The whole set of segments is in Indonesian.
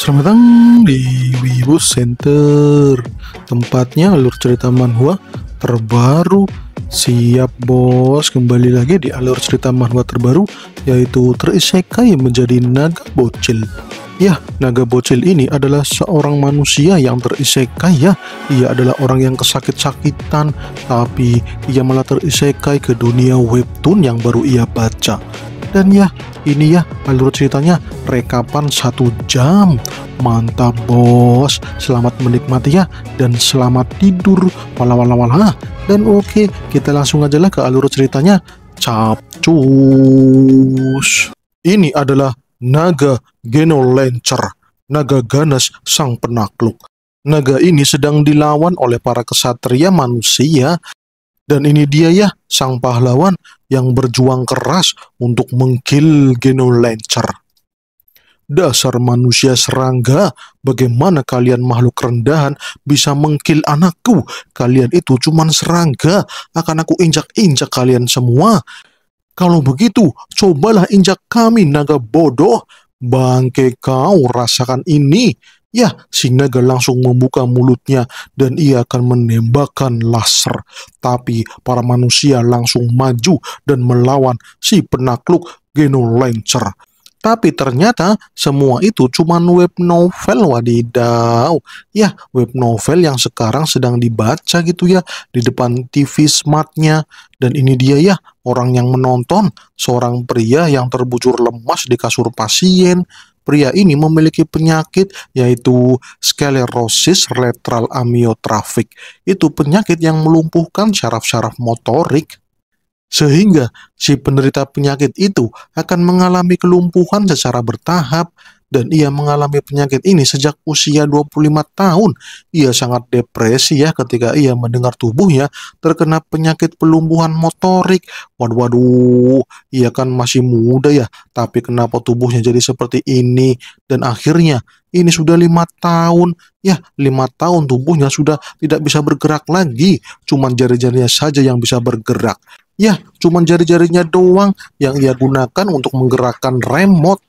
Selamat datang di Wibu Center Tempatnya alur cerita manhwa terbaru Siap bos, kembali lagi di alur cerita manhwa terbaru Yaitu terisekai menjadi naga bocil Ya, naga bocil ini adalah seorang manusia yang terisekai ya Ia adalah orang yang kesakit-sakitan Tapi ia malah terisekai ke dunia webtoon yang baru ia baca dan ya ini ya alur ceritanya rekapan satu jam mantap bos selamat menikmati ya dan selamat tidur wala wala wala dan oke kita langsung aja lah ke alur ceritanya capcus ini adalah naga Geno Lancer naga ganas sang penakluk Naga ini sedang dilawan oleh para kesatria manusia dan ini dia ya, sang pahlawan yang berjuang keras untuk mengkill Geno Lancer. Dasar manusia serangga, bagaimana kalian makhluk rendahan bisa mengkil anakku? Kalian itu cuma serangga, akan aku injak-injak kalian semua. Kalau begitu, cobalah injak kami naga bodoh. Bangke kau rasakan ini. Ya, si naga langsung membuka mulutnya dan ia akan menembakkan laser. Tapi para manusia langsung maju dan melawan si penakluk Geno Lancer. Tapi ternyata semua itu cuma web novel wadidaw. Ya, web novel yang sekarang sedang dibaca gitu ya di depan TV smartnya. Dan ini dia ya orang yang menonton, seorang pria yang terbujur lemas di kasur pasien pria ini memiliki penyakit yaitu sklerosis lateral amyotrophic. Itu penyakit yang melumpuhkan syaraf-syaraf motorik sehingga si penderita penyakit itu akan mengalami kelumpuhan secara bertahap dan ia mengalami penyakit ini sejak usia 25 tahun. Ia sangat depresi ya ketika ia mendengar tubuhnya terkena penyakit pelumbuhan motorik. Waduh, waduh, ia kan masih muda ya, tapi kenapa tubuhnya jadi seperti ini? Dan akhirnya ini sudah lima tahun ya lima tahun tubuhnya sudah tidak bisa bergerak lagi cuman jari-jarinya saja yang bisa bergerak ya cuman jari-jarinya doang yang ia gunakan untuk menggerakkan remote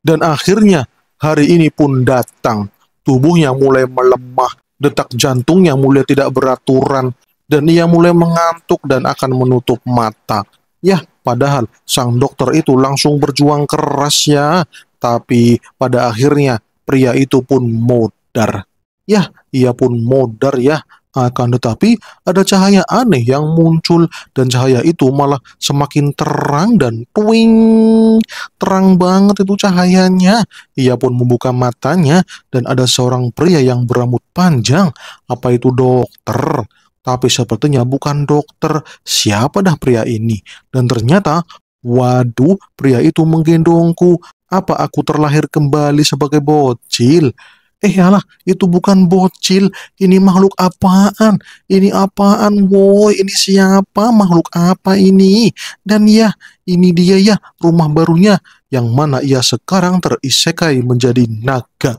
dan akhirnya hari ini pun datang. Tubuhnya mulai melemah, detak jantungnya mulai tidak beraturan, dan ia mulai mengantuk dan akan menutup mata. Yah, padahal sang dokter itu langsung berjuang keras ya, tapi pada akhirnya pria itu pun modar. Yah, ia pun modar ya, akan tetapi, ada cahaya aneh yang muncul dan cahaya itu malah semakin terang dan twing, terang banget itu cahayanya. Ia pun membuka matanya dan ada seorang pria yang berambut panjang. Apa itu dokter? Tapi sepertinya bukan dokter. Siapa dah pria ini? Dan ternyata, waduh, pria itu menggendongku. Apa aku terlahir kembali sebagai bocil? Eh ya lah, itu bukan bocil, ini makhluk apaan? Ini apaan woi, ini siapa? Makhluk apa ini? Dan ya, ini dia ya rumah barunya yang mana ia sekarang terisekai menjadi naga.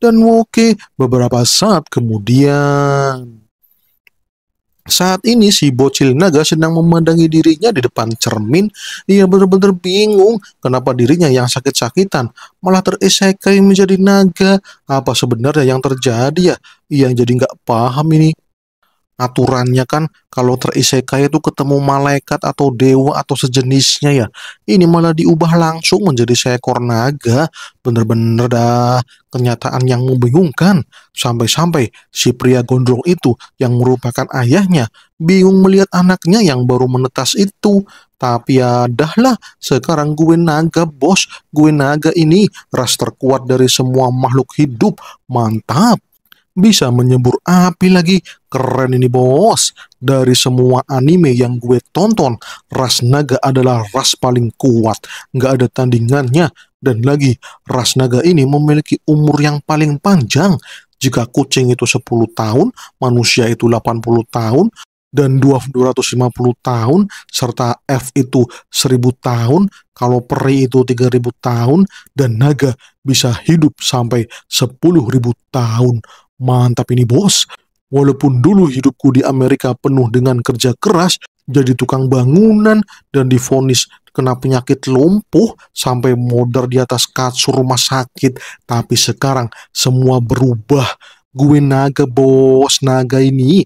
Dan oke, beberapa saat kemudian... Saat ini si bocil naga sedang memandangi dirinya di depan cermin. Ia benar-benar bingung kenapa dirinya yang sakit-sakitan malah terisekai menjadi naga. Apa sebenarnya yang terjadi ya? Ia jadi nggak paham ini aturannya kan kalau terisekai itu ketemu malaikat atau dewa atau sejenisnya ya ini malah diubah langsung menjadi seekor naga bener-bener dah kenyataan yang membingungkan sampai-sampai si pria gondrong itu yang merupakan ayahnya bingung melihat anaknya yang baru menetas itu tapi ya dahlah, sekarang gue naga bos, gue naga ini ras terkuat dari semua makhluk hidup, mantap bisa menyembur api lagi. Keren ini bos. Dari semua anime yang gue tonton, ras naga adalah ras paling kuat. Nggak ada tandingannya. Dan lagi, ras naga ini memiliki umur yang paling panjang. Jika kucing itu 10 tahun, manusia itu 80 tahun, dan 250 tahun, serta F itu 1000 tahun, kalau peri itu 3000 tahun, dan naga bisa hidup sampai 10.000 tahun. Mantap ini bos. Walaupun dulu hidupku di Amerika penuh dengan kerja keras, jadi tukang bangunan, dan difonis kena penyakit lumpuh sampai modar di atas kasur rumah sakit. Tapi sekarang semua berubah. Gue naga bos, naga ini.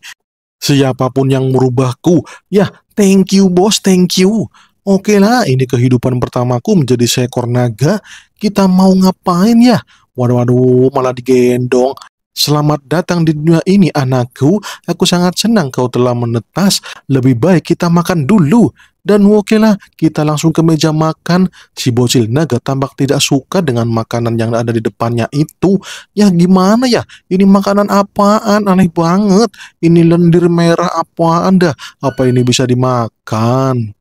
Siapapun yang merubahku, ya thank you bos, thank you. Oke lah, ini kehidupan pertamaku menjadi seekor naga. Kita mau ngapain ya? Waduh, waduh, malah digendong. Selamat datang di dunia ini anakku, aku sangat senang kau telah menetas, lebih baik kita makan dulu. Dan oke kita langsung ke meja makan. Si bocil naga tampak tidak suka dengan makanan yang ada di depannya itu. Ya gimana ya, ini makanan apaan, aneh banget. Ini lendir merah apaan dah, apa ini bisa dimakan?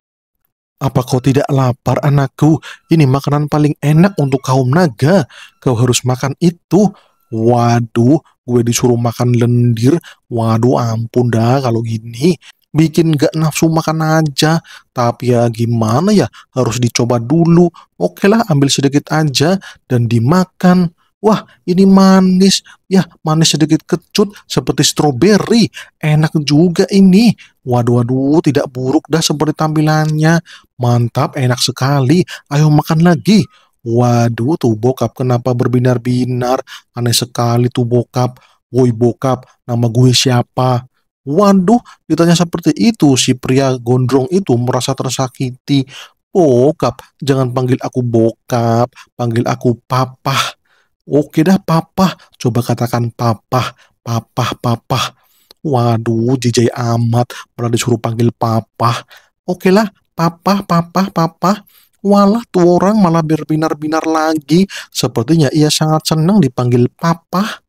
Apa kau tidak lapar anakku? Ini makanan paling enak untuk kaum naga. Kau harus makan itu. Waduh, gue disuruh makan lendir. Waduh, ampun dah kalau gini. Bikin gak nafsu makan aja. Tapi ya gimana ya, harus dicoba dulu. Oke lah, ambil sedikit aja dan dimakan. Wah, ini manis. Ya, manis sedikit kecut seperti stroberi. Enak juga ini. Waduh, waduh, tidak buruk dah seperti tampilannya. Mantap, enak sekali. Ayo makan lagi. Waduh tuh bokap kenapa berbinar-binar? Aneh sekali tuh bokap. Woi bokap, nama gue siapa? Waduh, ditanya seperti itu si pria gondrong itu merasa tersakiti. Bokap, jangan panggil aku bokap, panggil aku papa. Oke dah papa, coba katakan papa, papa, papa. Waduh, jijai amat, malah disuruh panggil papa. Oke lah, papa, papa, papa. Walah tuh orang malah berbinar-binar lagi. Sepertinya ia sangat senang dipanggil papa.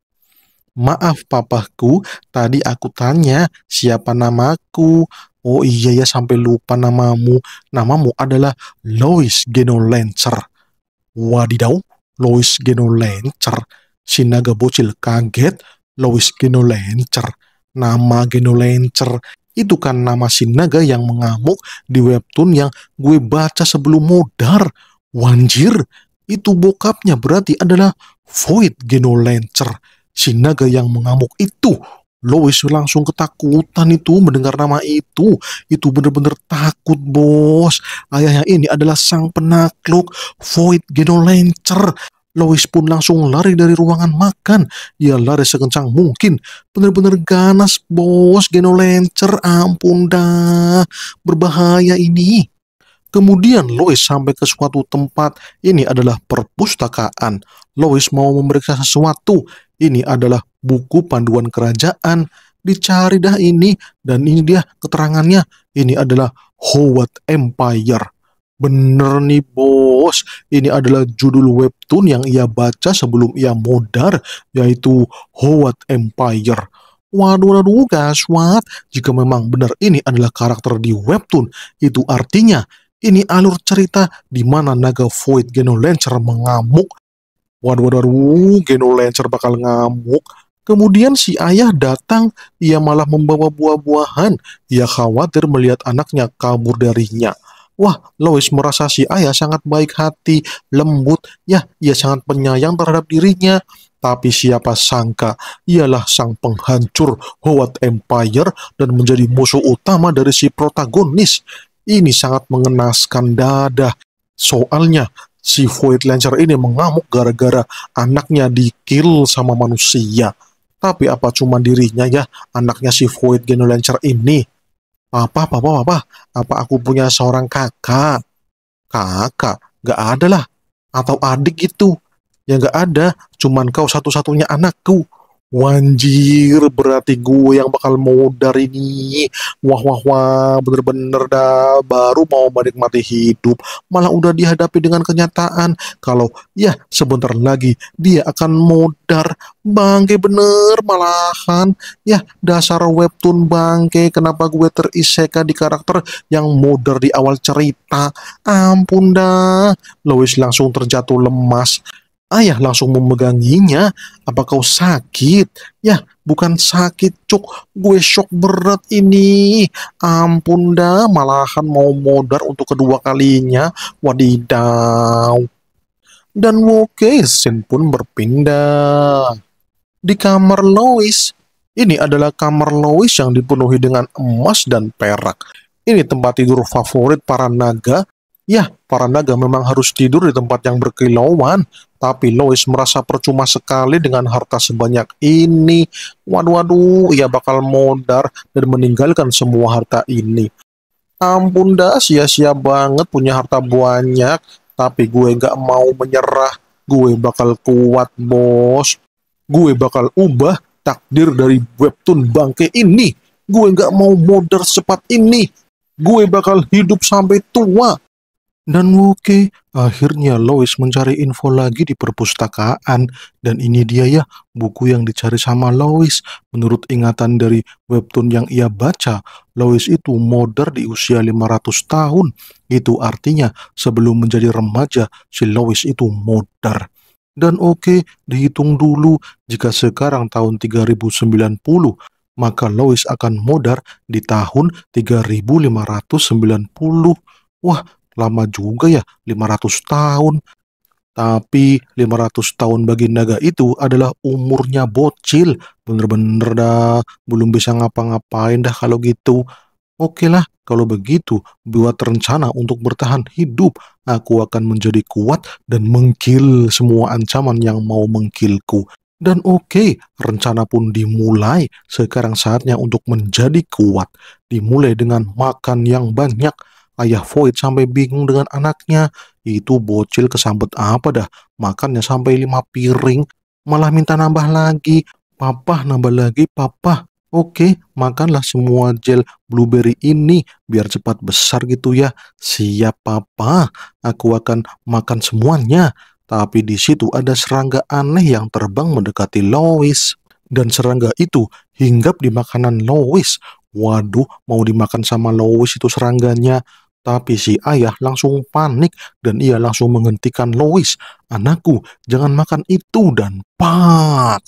Maaf papahku, tadi aku tanya siapa namaku. Oh iya ya sampai lupa namamu. Namamu adalah Lois Geno Lancer. Wadidaw, Lois Geno Lancer. Si naga bocil kaget, Lois Geno Lancer. Nama Geno Lancer itu kan nama Sinaga yang mengamuk di webtoon yang gue baca sebelum modar. Wanjir, itu bokapnya berarti adalah Void Geno Lancer. Sinaga yang mengamuk itu. Lois langsung ketakutan itu mendengar nama itu. Itu bener-bener takut bos. Ayahnya ini adalah sang penakluk Void Geno Lancer. Lois pun langsung lari dari ruangan makan. Dia lari sekencang mungkin. Benar-benar ganas, bos. Geno lencer, ampun dah. Berbahaya ini. Kemudian Lois sampai ke suatu tempat. Ini adalah perpustakaan. Lois mau memeriksa sesuatu. Ini adalah buku panduan kerajaan. Dicari dah ini. Dan ini dia keterangannya. Ini adalah Howard Empire. Bener nih bos, ini adalah judul webtoon yang ia baca sebelum ia modar, yaitu Howard Empire. Waduh, waduh, gaswat. Jika memang benar ini adalah karakter di webtoon, itu artinya ini alur cerita di mana naga Void Geno Lancer mengamuk. Waduh, waduh, waduh, Geno Lancer bakal ngamuk. Kemudian si ayah datang, ia malah membawa buah-buahan. Ia khawatir melihat anaknya kabur darinya. Wah, Lois merasa si ayah sangat baik hati, lembut, ya, ia sangat penyayang terhadap dirinya. Tapi siapa sangka, ialah sang penghancur Howard Empire dan menjadi musuh utama dari si protagonis. Ini sangat mengenaskan dada. Soalnya, si Void Lancer ini mengamuk gara-gara anaknya dikill sama manusia. Tapi apa cuma dirinya ya, anaknya si Void Geno Lancer ini? Papa, papa, papa, apa aku punya seorang kakak? Kakak, gak ada lah. Atau adik gitu? Ya gak ada, cuman kau satu-satunya anakku. Wanjir, berarti gue yang bakal mudar ini. Wah, wah, wah, bener-bener dah. Baru mau menikmati hidup, malah udah dihadapi dengan kenyataan. Kalau ya sebentar lagi dia akan mudar. Bangke bener, malahan. Ya, dasar webtoon bangke, kenapa gue teriseka di karakter yang mudar di awal cerita. Ampun dah. Lois langsung terjatuh lemas. Ayah ya, langsung memeganginya. Apa kau sakit? Ya, bukan sakit, Cuk. Gue shock berat ini. Ampun dah, malahan mau modar untuk kedua kalinya. Wadidaw. Dan Sin pun berpindah. Di kamar Lois. Ini adalah kamar Lois yang dipenuhi dengan emas dan perak. Ini tempat tidur favorit para naga Ya, para naga memang harus tidur di tempat yang berkilauan, tapi Lois merasa percuma sekali dengan harta sebanyak ini. Waduh, waduh, ia bakal modar dan meninggalkan semua harta ini. Ampun dah, sia-sia banget punya harta banyak. Tapi gue gak mau menyerah. Gue bakal kuat, bos. Gue bakal ubah takdir dari webtoon bangke ini. Gue gak mau modar secepat ini. Gue bakal hidup sampai tua. Dan oke, akhirnya Lois mencari info lagi di perpustakaan. Dan ini dia ya, buku yang dicari sama Lois. Menurut ingatan dari webtoon yang ia baca, Lois itu modern di usia 500 tahun. Itu artinya sebelum menjadi remaja, si Lois itu modern. Dan oke, okay, dihitung dulu jika sekarang tahun 3090, maka Lois akan modar di tahun 3590. Wah, lama juga ya 500 tahun. Tapi 500 tahun bagi naga itu adalah umurnya bocil. Bener-bener dah, belum bisa ngapa-ngapain dah kalau gitu. Oke lah, kalau begitu buat rencana untuk bertahan hidup. Aku akan menjadi kuat dan mengkil semua ancaman yang mau mengkilku. Dan oke, okay, rencana pun dimulai. Sekarang saatnya untuk menjadi kuat. Dimulai dengan makan yang banyak, Ayah Void sampai bingung dengan anaknya. Itu bocil kesambet apa dah? Makannya sampai lima piring. Malah minta nambah lagi. Papa nambah lagi, papa. Oke, makanlah semua gel blueberry ini biar cepat besar gitu ya. Siap papa, aku akan makan semuanya. Tapi di situ ada serangga aneh yang terbang mendekati Lois. Dan serangga itu hinggap di makanan Lois. Waduh, mau dimakan sama Lois itu serangganya. Tapi si ayah langsung panik dan ia langsung menghentikan Lois. Anakku, jangan makan itu dan pak.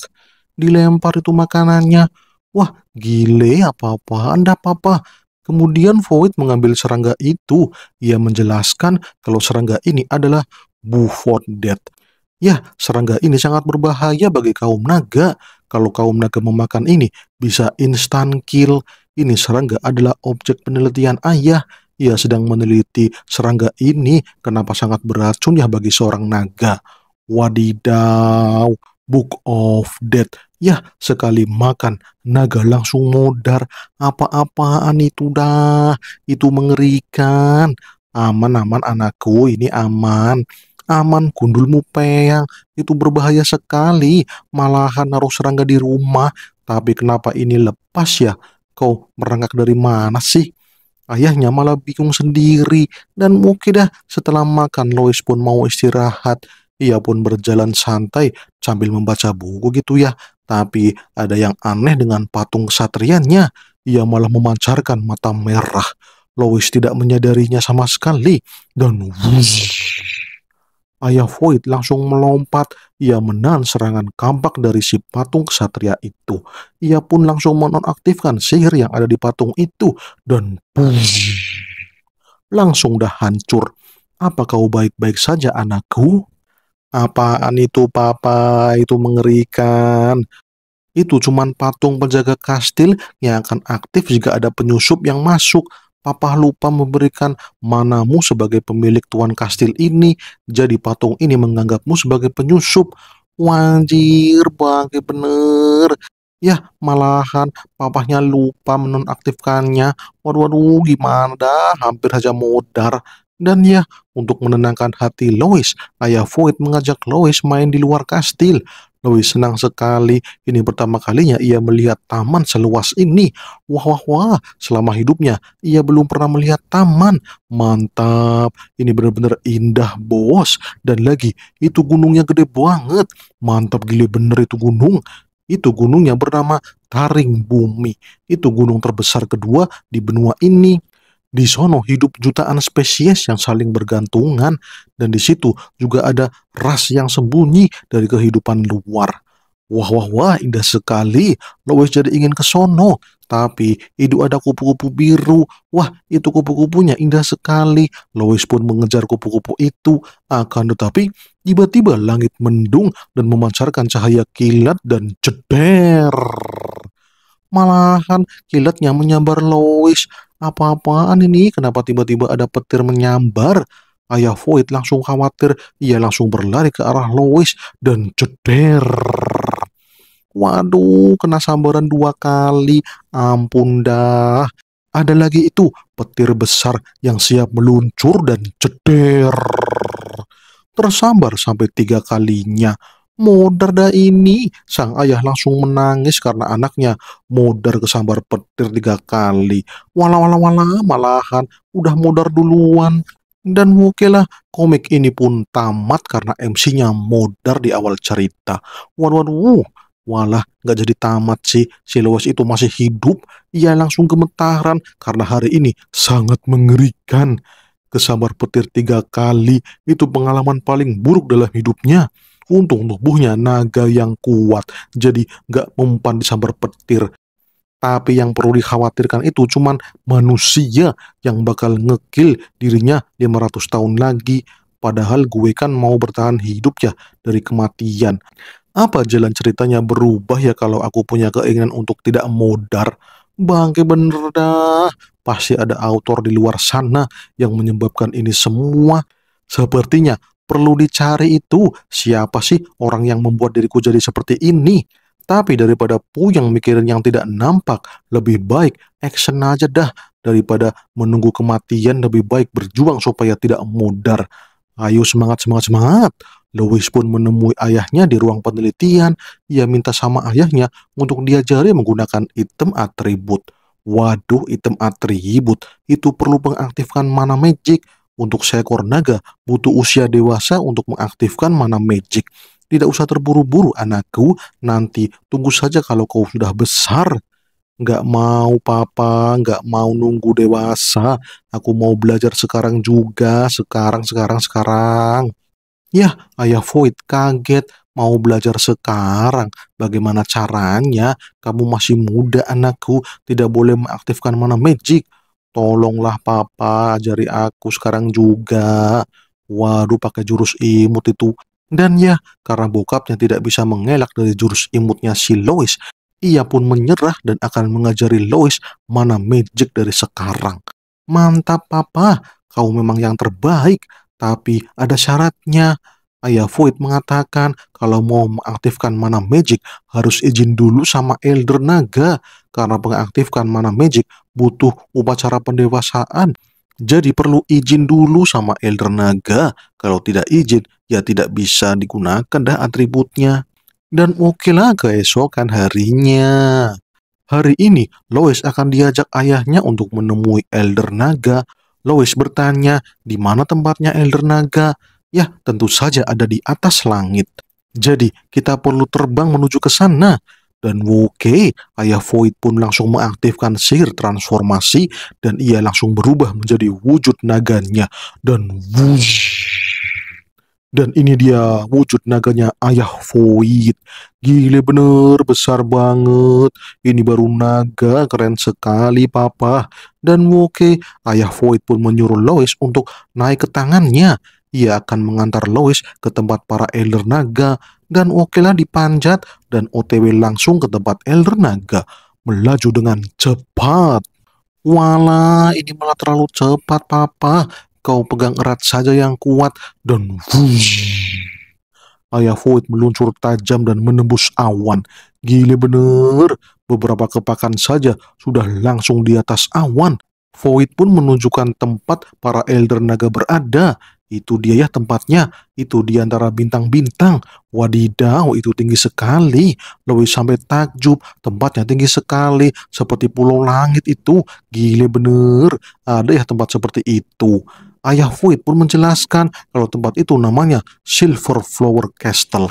Dilempar itu makanannya. Wah, gile apa apa apa papa. Kemudian Void mengambil serangga itu. Ia menjelaskan kalau serangga ini adalah Buford Dead. Ya, serangga ini sangat berbahaya bagi kaum naga. Kalau kaum naga memakan ini, bisa instan kill. Ini serangga adalah objek penelitian ayah ia sedang meneliti serangga ini kenapa sangat beracun ya bagi seorang naga. Wadidaw, Book of Death. Ya, sekali makan, naga langsung modar. Apa-apaan itu dah? Itu mengerikan. Aman-aman anakku, ini aman. Aman, gundulmu peyang. Itu berbahaya sekali. Malahan naruh serangga di rumah. Tapi kenapa ini lepas ya? Kau merangkak dari mana sih? Ayahnya malah bingung sendiri dan mungkin dah setelah makan Lois pun mau istirahat. Ia pun berjalan santai sambil membaca buku gitu ya. Tapi ada yang aneh dengan patung satriannya. Ia malah memancarkan mata merah. Lois tidak menyadarinya sama sekali dan wuzh. Ayah Void langsung melompat. Ia menahan serangan kampak dari si patung kesatria itu. Ia pun langsung menonaktifkan sihir yang ada di patung itu. Dan buzz, langsung dah hancur. Apa kau baik-baik saja anakku? Apaan itu papa? Itu mengerikan. Itu cuman patung penjaga kastil yang akan aktif jika ada penyusup yang masuk Papa lupa memberikan manamu sebagai pemilik Tuan Kastil ini, jadi patung ini menganggapmu sebagai penyusup. Wajir, bangke bener. Ya, malahan papahnya lupa menonaktifkannya. Waduh, waduh, gimana dah? Hampir saja modar. Dan ya, untuk menenangkan hati Lois, ayah Void mengajak Lois main di luar kastil. Lois senang sekali, ini pertama kalinya ia melihat taman seluas ini. Wah wah wah, selama hidupnya ia belum pernah melihat taman. Mantap, ini benar-benar indah bos. Dan lagi, itu gunungnya gede banget. Mantap gila bener itu gunung. Itu gunungnya bernama Taring Bumi. Itu gunung terbesar kedua di benua ini. Di sono hidup jutaan spesies yang saling bergantungan dan di situ juga ada ras yang sembunyi dari kehidupan luar. Wah wah wah indah sekali. Lois jadi ingin ke sono. Tapi itu ada kupu-kupu biru. Wah itu kupu-kupunya indah sekali. Lois pun mengejar kupu-kupu itu. Akan tetapi tiba-tiba langit mendung dan memancarkan cahaya kilat dan ceder. Malahan kilatnya menyambar Lois apa-apaan ini? Kenapa tiba-tiba ada petir menyambar? Ayah Void langsung khawatir, ia langsung berlari ke arah Lois dan ceder. Waduh, kena sambaran dua kali. Ampun dah. Ada lagi itu, petir besar yang siap meluncur dan ceder. Tersambar sampai tiga kalinya. Modar dah ini. Sang ayah langsung menangis karena anaknya modar kesambar petir tiga kali. Wala wala wala malahan udah modar duluan. Dan oke lah, komik ini pun tamat karena MC-nya modar di awal cerita. Waduh, waduh, Walah, nggak jadi tamat sih. Si Lewis itu masih hidup. Ia langsung gemetaran karena hari ini sangat mengerikan. Kesambar petir tiga kali itu pengalaman paling buruk dalam hidupnya. Untung tubuhnya naga yang kuat, jadi nggak mempan disambar petir. Tapi yang perlu dikhawatirkan itu cuman manusia yang bakal ngekil dirinya 500 tahun lagi. Padahal gue kan mau bertahan hidup ya dari kematian. Apa jalan ceritanya berubah ya kalau aku punya keinginan untuk tidak modar? Bangke bener dah. Pasti ada autor di luar sana yang menyebabkan ini semua. Sepertinya perlu dicari itu siapa sih orang yang membuat diriku jadi seperti ini. Tapi daripada puyeng mikirin yang tidak nampak, lebih baik action aja dah daripada menunggu kematian lebih baik berjuang supaya tidak mudar. Ayo semangat semangat semangat. Louis pun menemui ayahnya di ruang penelitian. Ia minta sama ayahnya untuk diajari menggunakan item atribut. Waduh, item atribut itu perlu mengaktifkan mana magic untuk seekor naga butuh usia dewasa untuk mengaktifkan mana magic. Tidak usah terburu-buru anakku, nanti tunggu saja kalau kau sudah besar. Nggak mau papa, nggak mau nunggu dewasa. Aku mau belajar sekarang juga, sekarang, sekarang, sekarang. Yah, ayah Void kaget. Mau belajar sekarang, bagaimana caranya? Kamu masih muda anakku, tidak boleh mengaktifkan mana magic. Tolonglah papa, ajari aku sekarang juga. Waduh, pakai jurus imut itu. Dan ya, karena bokapnya tidak bisa mengelak dari jurus imutnya si Lois, ia pun menyerah dan akan mengajari Lois mana magic dari sekarang. Mantap papa, kau memang yang terbaik, tapi ada syaratnya. Ayah Void mengatakan kalau mau mengaktifkan mana magic harus izin dulu sama Elder Naga karena mengaktifkan mana magic butuh upacara pendewasaan. Jadi perlu izin dulu sama Elder Naga. Kalau tidak izin ya tidak bisa digunakan dah atributnya. Dan oke lah keesokan harinya. Hari ini Lois akan diajak ayahnya untuk menemui Elder Naga. Lois bertanya di mana tempatnya Elder Naga Ya, tentu saja ada di atas langit. Jadi, kita perlu terbang menuju ke sana. Dan oke, ayah Void pun langsung mengaktifkan sihir transformasi dan ia langsung berubah menjadi wujud naganya. Dan wush. Dan ini dia wujud naganya ayah Void. Gile bener, besar banget. Ini baru naga, keren sekali papa. Dan oke, ayah Void pun menyuruh Lois untuk naik ke tangannya ia akan mengantar Lois ke tempat para Elder Naga dan Okela dipanjat dan OTW langsung ke tempat Elder Naga melaju dengan cepat. Wala, ini malah terlalu cepat, Papa. Kau pegang erat saja yang kuat dan wush. Ayah Void meluncur tajam dan menembus awan. Gile bener, beberapa kepakan saja sudah langsung di atas awan. Void pun menunjukkan tempat para Elder Naga berada itu dia ya tempatnya, itu di antara bintang-bintang. Wadidaw, itu tinggi sekali. Lois sampai takjub, tempatnya tinggi sekali. Seperti pulau langit itu, gile bener. Ada ya tempat seperti itu. Ayah Fuid pun menjelaskan kalau tempat itu namanya Silver Flower Castle.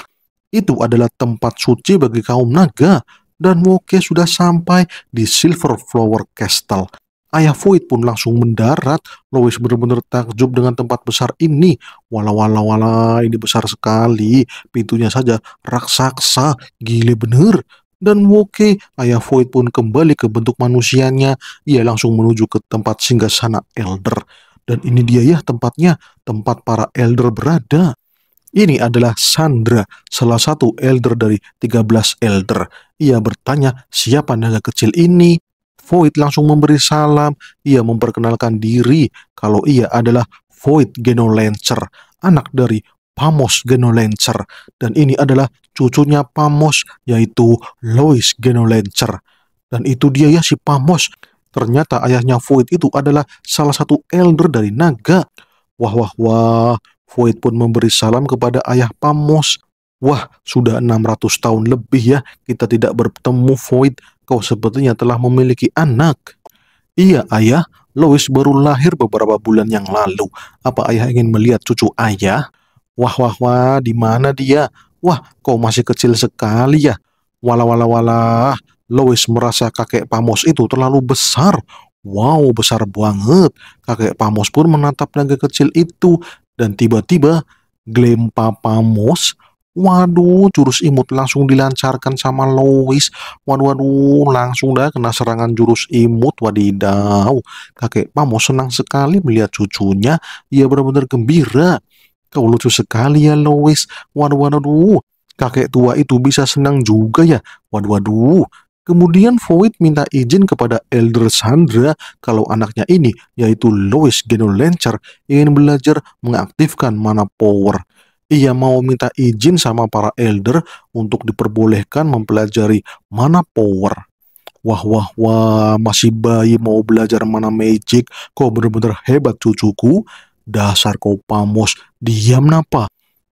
Itu adalah tempat suci bagi kaum naga dan Woke sudah sampai di Silver Flower Castle. Ayah Void pun langsung mendarat. Lois benar-benar takjub dengan tempat besar ini. Walau walau wala, ini besar sekali. Pintunya saja raksasa, gile bener. Dan Woke, ayah Void pun kembali ke bentuk manusianya. Ia langsung menuju ke tempat singgah sana Elder. Dan ini dia ya tempatnya, tempat para Elder berada. Ini adalah Sandra, salah satu elder dari 13 elder. Ia bertanya siapa naga kecil ini Void langsung memberi salam. Ia memperkenalkan diri kalau ia adalah Void Genolancer, anak dari Pamos Genolancer, Dan ini adalah cucunya Pamos, yaitu Lois Genolancer. Dan itu dia ya si Pamos. Ternyata ayahnya Void itu adalah salah satu elder dari naga. Wah, wah, wah. Void pun memberi salam kepada ayah Pamos. Wah, sudah 600 tahun lebih ya kita tidak bertemu Void. Kau sepertinya telah memiliki anak. Iya, ayah. Lois baru lahir beberapa bulan yang lalu. Apa ayah ingin melihat cucu ayah? Wah, wah, wah, di mana dia? Wah, kau masih kecil sekali ya. Walah, walah, walah. Lois merasa kakek Pamos itu terlalu besar. Wow, besar banget. Kakek Pamos pun menatap naga kecil itu. Dan tiba-tiba, Glempa Pamos Waduh, jurus imut langsung dilancarkan sama Lois. Waduh, waduh, langsung dah kena serangan jurus imut. Wadidaw, kakek Pamo senang sekali melihat cucunya. Ia benar-benar gembira. Kau lucu sekali ya, Lois. Waduh, waduh, kakek tua itu bisa senang juga ya. Waduh, waduh, Kemudian Void minta izin kepada Elder Sandra kalau anaknya ini, yaitu Lois Genolancer, ingin belajar mengaktifkan mana power ia mau minta izin sama para elder untuk diperbolehkan mempelajari mana power. Wah, wah, wah, masih bayi mau belajar mana magic, kau bener-bener hebat cucuku. Dasar kau pamos, diam napa?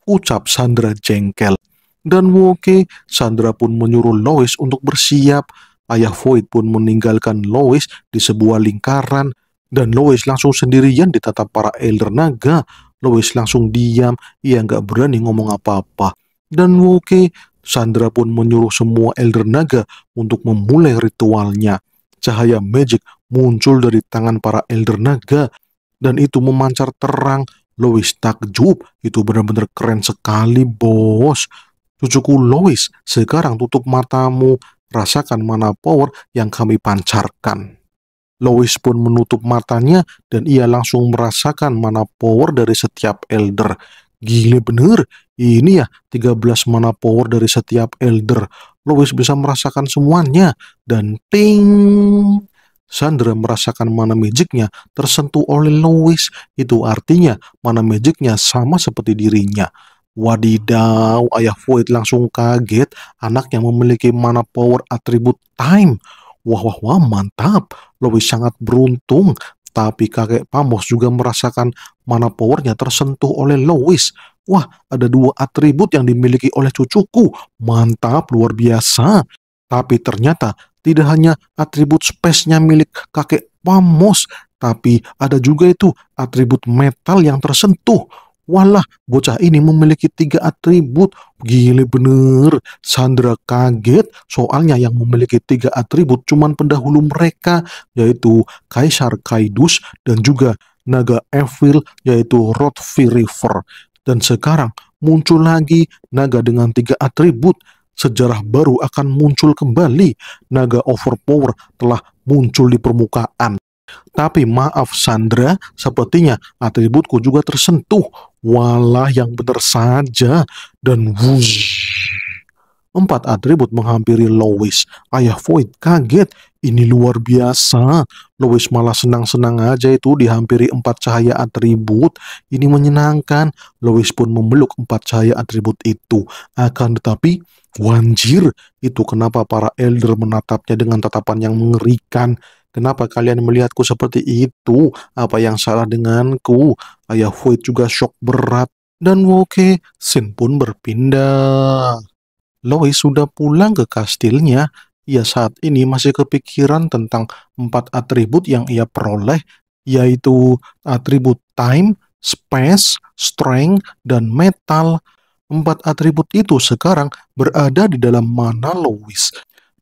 Ucap Sandra jengkel. Dan Woke, Sandra pun menyuruh Lois untuk bersiap. Ayah Void pun meninggalkan Lois di sebuah lingkaran dan Lois langsung sendirian ditatap para elder naga Lois langsung diam, ia nggak berani ngomong apa-apa. Dan Woke, Sandra pun menyuruh semua Elder Naga untuk memulai ritualnya. Cahaya magic muncul dari tangan para Elder Naga, dan itu memancar terang. Lois takjub, itu benar-benar keren sekali bos. Cucuku Lois, sekarang tutup matamu, rasakan mana power yang kami pancarkan. Lois pun menutup matanya dan ia langsung merasakan mana power dari setiap elder. Gile bener, ini ya 13 mana power dari setiap elder. Lois bisa merasakan semuanya dan ting Sandra merasakan mana magicnya tersentuh oleh Lois. Itu artinya mana magicnya sama seperti dirinya. Wadidaw, ayah Void langsung kaget anak yang memiliki mana power atribut time. Wah, wah, wah, mantap. Louis sangat beruntung. Tapi kakek Pamos juga merasakan mana powernya tersentuh oleh Louis. Wah, ada dua atribut yang dimiliki oleh cucuku. Mantap, luar biasa. Tapi ternyata tidak hanya atribut space-nya milik kakek Pamos, tapi ada juga itu atribut metal yang tersentuh. Walah, bocah ini memiliki tiga atribut. Gile bener. Sandra kaget, soalnya yang memiliki tiga atribut cuman pendahulu mereka, yaitu Kaisar Kaidus dan juga naga Evil, yaitu Rodfi River. Dan sekarang muncul lagi naga dengan tiga atribut. Sejarah baru akan muncul kembali. Naga Overpower telah muncul di permukaan. Tapi maaf Sandra, sepertinya atributku juga tersentuh. Walah yang benar saja dan wuz! Empat atribut menghampiri Lois. Ayah Void kaget. Ini luar biasa. Lois malah senang-senang aja itu dihampiri empat cahaya atribut. Ini menyenangkan. Lois pun memeluk empat cahaya atribut itu. Akan tetapi, wanjir, itu kenapa para elder menatapnya dengan tatapan yang mengerikan. Kenapa kalian melihatku seperti itu? Apa yang salah denganku? Ayah Void juga shock berat. Dan Woke Sin pun berpindah. Lois sudah pulang ke kastilnya. Ia saat ini masih kepikiran tentang empat atribut yang ia peroleh, yaitu atribut time, space, strength, dan metal. Empat atribut itu sekarang berada di dalam mana Lois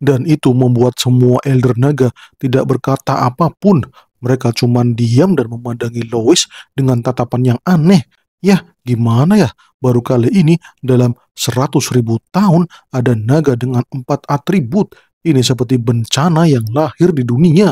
dan itu membuat semua Elder Naga tidak berkata apapun. Mereka cuma diam dan memandangi Lois dengan tatapan yang aneh. Ya, gimana ya? Baru kali ini dalam seratus ribu tahun ada naga dengan empat atribut. Ini seperti bencana yang lahir di dunia.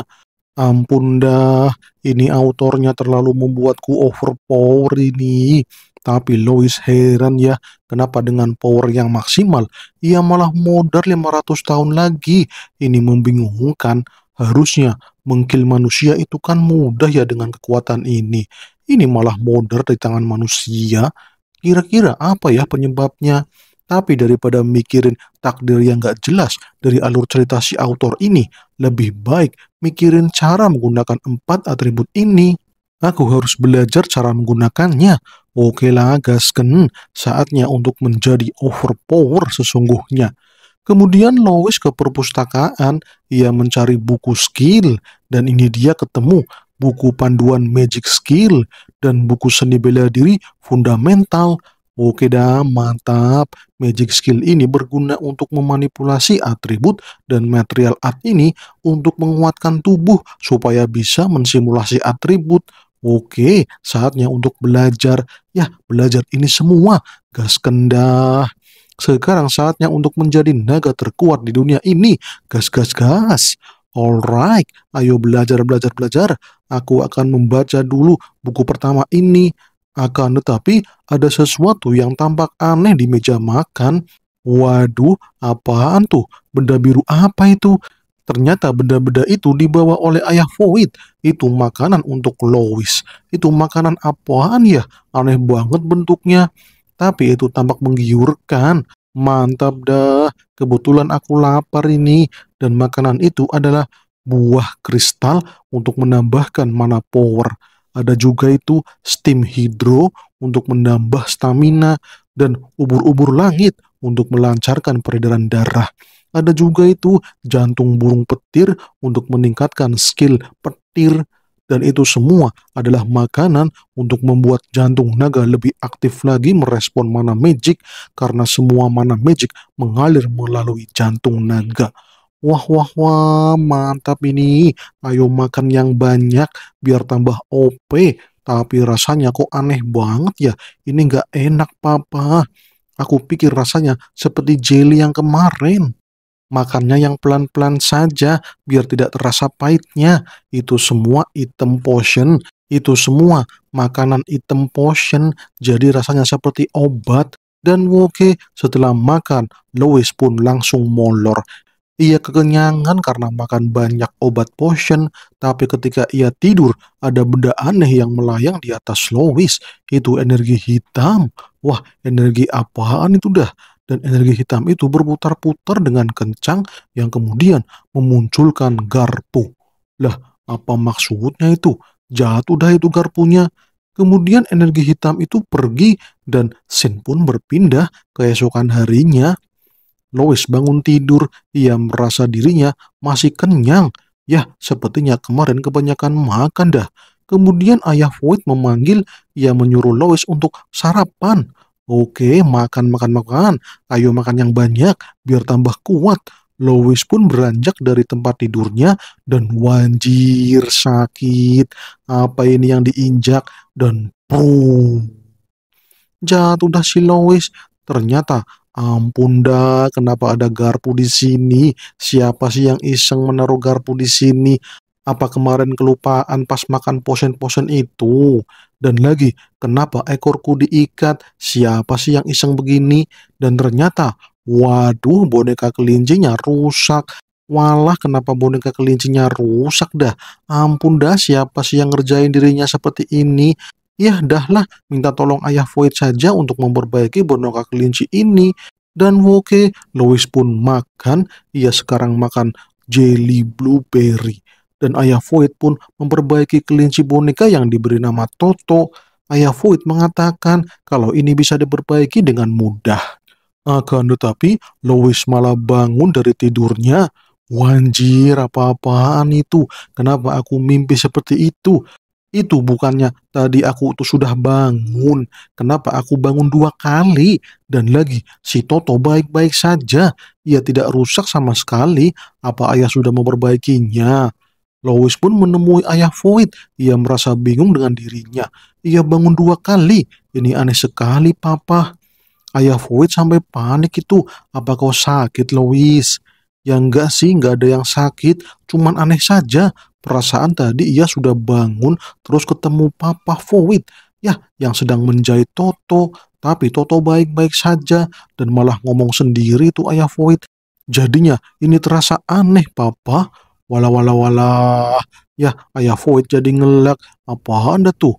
Ampun dah, ini autornya terlalu membuatku overpower ini. Tapi Lois heran ya, kenapa dengan power yang maksimal, ia malah modar 500 tahun lagi. Ini membingungkan, harusnya mengkil manusia itu kan mudah ya dengan kekuatan ini. Ini malah modar di tangan manusia. Kira-kira apa ya penyebabnya? Tapi daripada mikirin takdir yang gak jelas dari alur cerita si autor ini, lebih baik mikirin cara menggunakan empat atribut ini. Aku harus belajar cara menggunakannya. Oke lah, gasken, saatnya untuk menjadi overpower sesungguhnya. Kemudian Lois ke perpustakaan, ia mencari buku skill, dan ini dia ketemu buku panduan magic skill dan buku seni bela diri fundamental. Oke dah, mantap. Magic skill ini berguna untuk memanipulasi atribut dan material art ini untuk menguatkan tubuh supaya bisa mensimulasi atribut. Oke, saatnya untuk belajar. Ya, belajar ini semua. Gas kendah. Sekarang saatnya untuk menjadi naga terkuat di dunia ini. Gas, gas, gas. Alright, ayo belajar, belajar, belajar. Aku akan membaca dulu buku pertama ini. Akan tetapi ada sesuatu yang tampak aneh di meja makan. Waduh, apaan tuh? Benda biru apa itu? Ternyata benda-benda itu dibawa oleh ayah Void. Itu makanan untuk Lois. Itu makanan apaan ya? Aneh banget bentuknya. Tapi itu tampak menggiurkan. Mantap dah. Kebetulan aku lapar ini. Dan makanan itu adalah buah kristal untuk menambahkan mana power. Ada juga itu steam hidro untuk menambah stamina dan ubur-ubur langit untuk melancarkan peredaran darah. Ada juga itu jantung burung petir untuk meningkatkan skill petir dan itu semua adalah makanan untuk membuat jantung naga lebih aktif lagi merespon mana magic karena semua mana magic mengalir melalui jantung naga. Wah wah wah mantap ini. Ayo makan yang banyak biar tambah OP. Tapi rasanya kok aneh banget ya. Ini nggak enak papa. Aku pikir rasanya seperti jelly yang kemarin. Makannya yang pelan-pelan saja biar tidak terasa pahitnya. Itu semua item potion, itu semua makanan item potion jadi rasanya seperti obat. Dan Woke setelah makan, Lois pun langsung molor. Ia kekenyangan karena makan banyak obat potion, tapi ketika ia tidur, ada benda aneh yang melayang di atas Lois. Itu energi hitam. Wah, energi apaan itu dah? dan energi hitam itu berputar-putar dengan kencang yang kemudian memunculkan garpu. Lah, apa maksudnya itu? Jatuh dah itu garpunya. Kemudian energi hitam itu pergi dan Sin pun berpindah keesokan harinya. Lois bangun tidur, ia merasa dirinya masih kenyang. Ya, sepertinya kemarin kebanyakan makan dah. Kemudian ayah Void memanggil, ia menyuruh Lois untuk sarapan. Oke, makan, makan, makan. Ayo makan yang banyak, biar tambah kuat. Lois pun beranjak dari tempat tidurnya dan wanjir sakit. Apa ini yang diinjak? Dan pum. Jatuh dah si Lois. Ternyata Ampun dah, kenapa ada garpu di sini? Siapa sih yang iseng menaruh garpu di sini? Apa kemarin kelupaan pas makan posen-posen itu? Dan lagi, kenapa ekorku diikat? Siapa sih yang iseng begini? Dan ternyata, waduh boneka kelincinya rusak. Walah kenapa boneka kelincinya rusak dah? Ampun dah siapa sih yang ngerjain dirinya seperti ini? Yah dahlah, minta tolong ayah Void saja untuk memperbaiki boneka kelinci ini. Dan oke louis pun makan, ia sekarang makan jelly blueberry dan ayah Void pun memperbaiki kelinci boneka yang diberi nama Toto. Ayah Void mengatakan kalau ini bisa diperbaiki dengan mudah. Akan tetapi, Lois malah bangun dari tidurnya. Wanjir, apa-apaan itu? Kenapa aku mimpi seperti itu? Itu bukannya tadi aku tuh sudah bangun. Kenapa aku bangun dua kali? Dan lagi, si Toto baik-baik saja. Ia tidak rusak sama sekali. Apa ayah sudah memperbaikinya? Lois pun menemui ayah Void. Ia merasa bingung dengan dirinya. Ia bangun dua kali. Ini aneh sekali, Papa. Ayah Void sampai panik itu. Apa kau sakit, Lois? Ya enggak sih, enggak ada yang sakit. Cuman aneh saja. Perasaan tadi ia sudah bangun terus ketemu Papa Void. Ya, yang sedang menjahit Toto. Tapi Toto baik-baik saja dan malah ngomong sendiri tuh ayah Void. Jadinya ini terasa aneh, Papa. Walah walah walah. Ya, Ayah Void jadi ngelak. Apa anda tuh?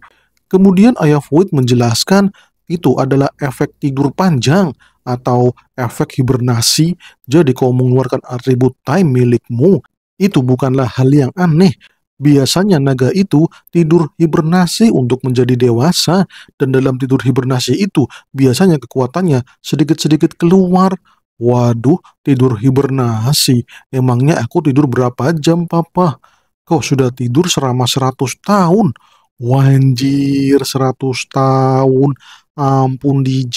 Kemudian Ayah Void menjelaskan itu adalah efek tidur panjang atau efek hibernasi. Jadi kau mengeluarkan atribut time milikmu. Itu bukanlah hal yang aneh. Biasanya naga itu tidur hibernasi untuk menjadi dewasa dan dalam tidur hibernasi itu biasanya kekuatannya sedikit-sedikit keluar Waduh, tidur hibernasi. Emangnya aku tidur berapa jam, Papa? Kau sudah tidur selama 100 tahun. Wanjir, 100 tahun. Ampun DJ,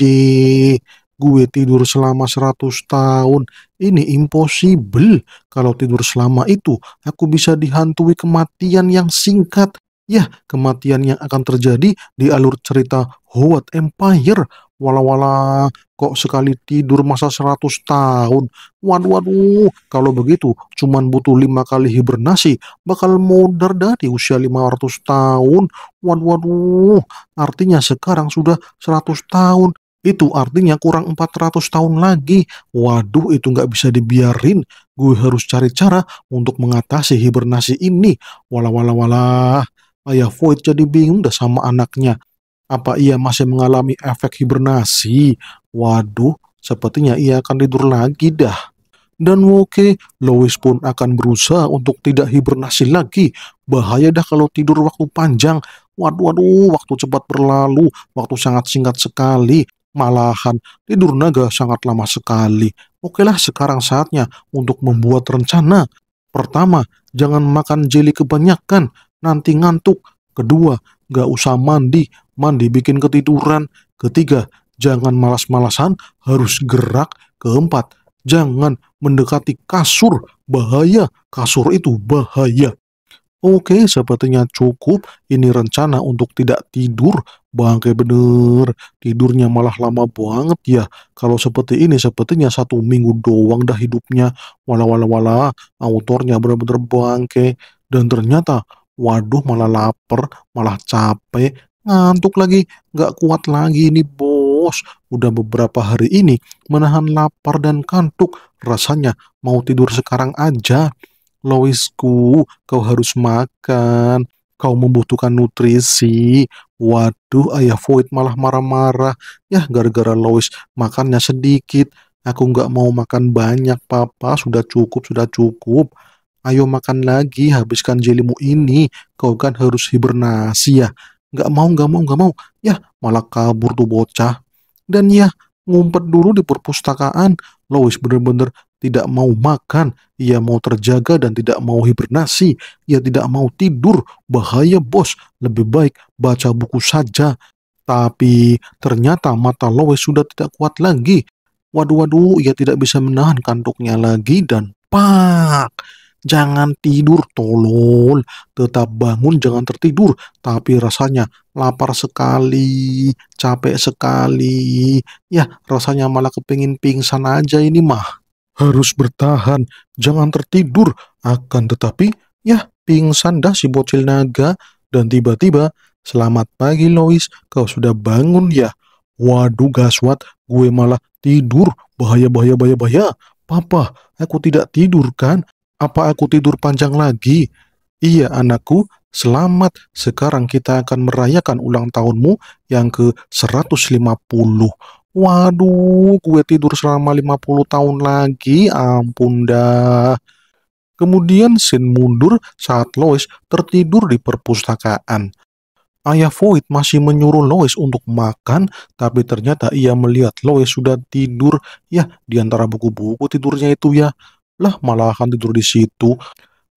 gue tidur selama 100 tahun. Ini impossible. Kalau tidur selama itu, aku bisa dihantui kematian yang singkat. Ya, kematian yang akan terjadi di alur cerita Howard Empire. Wala-wala, kok sekali tidur masa 100 tahun? Waduh, waduh, kalau begitu cuman butuh lima kali hibernasi, bakal modar dari usia 500 tahun. Waduh, waduh, artinya sekarang sudah 100 tahun. Itu artinya kurang 400 tahun lagi. Waduh, itu nggak bisa dibiarin. Gue harus cari cara untuk mengatasi hibernasi ini. Wala-wala-wala. Ayah Void jadi bingung dah sama anaknya. Apa ia masih mengalami efek hibernasi? Waduh, sepertinya ia akan tidur lagi dah. Dan oke, Lois pun akan berusaha untuk tidak hibernasi lagi. Bahaya dah kalau tidur waktu panjang. Waduh, waduh, waktu cepat berlalu, waktu sangat singkat sekali. Malahan, tidur naga sangat lama sekali. Oke lah, sekarang saatnya untuk membuat rencana. Pertama, jangan makan jeli kebanyakan, nanti ngantuk. Kedua, gak usah mandi, mandi bikin ketiduran. Ketiga, jangan malas-malasan, harus gerak. Keempat, jangan mendekati kasur, bahaya. Kasur itu bahaya. Oke, sepertinya cukup. Ini rencana untuk tidak tidur. Bangke bener, tidurnya malah lama banget ya. Kalau seperti ini, sepertinya satu minggu doang dah hidupnya. Wala-wala-wala, autornya bener-bener bangke. Dan ternyata Waduh, malah lapar, malah capek, ngantuk lagi, nggak kuat lagi ini bos. Udah beberapa hari ini menahan lapar dan kantuk, rasanya mau tidur sekarang aja. Loisku, kau harus makan. Kau membutuhkan nutrisi. Waduh, ayah Void malah marah-marah. Ya, gara-gara Lois makannya sedikit. Aku nggak mau makan banyak, papa. Sudah cukup, sudah cukup. Ayo makan lagi, habiskan jelimu ini. Kau kan harus hibernasi ya. Gak mau, gak mau, gak mau. Ya, malah kabur tuh bocah. Dan ya, ngumpet dulu di perpustakaan. Lois bener-bener tidak mau makan. Ia mau terjaga dan tidak mau hibernasi. Ia tidak mau tidur. Bahaya bos. Lebih baik baca buku saja. Tapi ternyata mata Lois sudah tidak kuat lagi. Waduh-waduh, ia tidak bisa menahan kantuknya lagi dan pak! Jangan tidur, tolol. Tetap bangun, jangan tertidur. Tapi rasanya lapar sekali, capek sekali. Ya, rasanya malah kepingin pingsan aja ini mah. Harus bertahan, jangan tertidur. Akan tetapi, ya pingsan dah si bocil naga. Dan tiba-tiba, selamat pagi Lois, kau sudah bangun ya. Waduh gaswat, gue malah tidur. Bahaya, bahaya, bahaya, bahaya. Papa, aku tidak tidur kan? Apa aku tidur panjang lagi? Iya, anakku, selamat. Sekarang kita akan merayakan ulang tahunmu yang ke-150. Waduh, gue tidur selama 50 tahun lagi, ampun dah. Kemudian Sin mundur saat Lois tertidur di perpustakaan. Ayah Void masih menyuruh Lois untuk makan, tapi ternyata ia melihat Lois sudah tidur. Ya, di antara buku-buku tidurnya itu ya. Lah akan tidur di situ.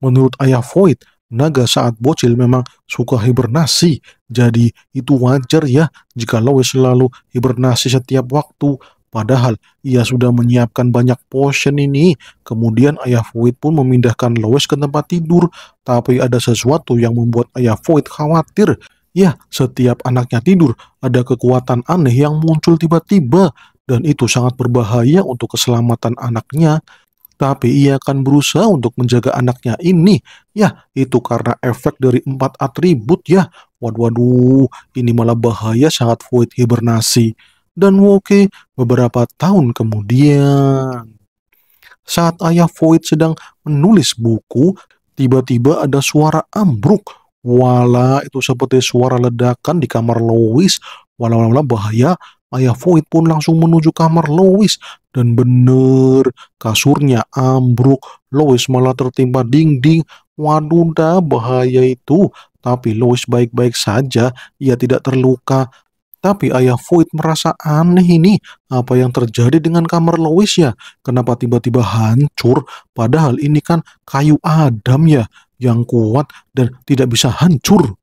Menurut ayah Void, naga saat bocil memang suka hibernasi. Jadi itu wajar ya jika Lois selalu hibernasi setiap waktu. Padahal ia sudah menyiapkan banyak potion ini. Kemudian Ayah Void pun memindahkan Lois ke tempat tidur. Tapi ada sesuatu yang membuat Ayah Void khawatir. Ya, setiap anaknya tidur, ada kekuatan aneh yang muncul tiba-tiba. Dan itu sangat berbahaya untuk keselamatan anaknya tapi ia akan berusaha untuk menjaga anaknya ini. Ya, itu karena efek dari empat atribut ya. Waduh, waduh, ini malah bahaya saat Void hibernasi. Dan Woke beberapa tahun kemudian. Saat ayah Void sedang menulis buku, tiba-tiba ada suara ambruk. Wala, itu seperti suara ledakan di kamar Lois. Wala-wala bahaya, Ayah Void pun langsung menuju kamar Lois. Dan bener, kasurnya ambruk. Lois malah tertimpa dinding. Waduh dah, bahaya itu. Tapi Lois baik-baik saja, ia tidak terluka. Tapi ayah Void merasa aneh ini. Apa yang terjadi dengan kamar Lois ya? Kenapa tiba-tiba hancur? Padahal ini kan kayu Adam ya, yang kuat dan tidak bisa hancur.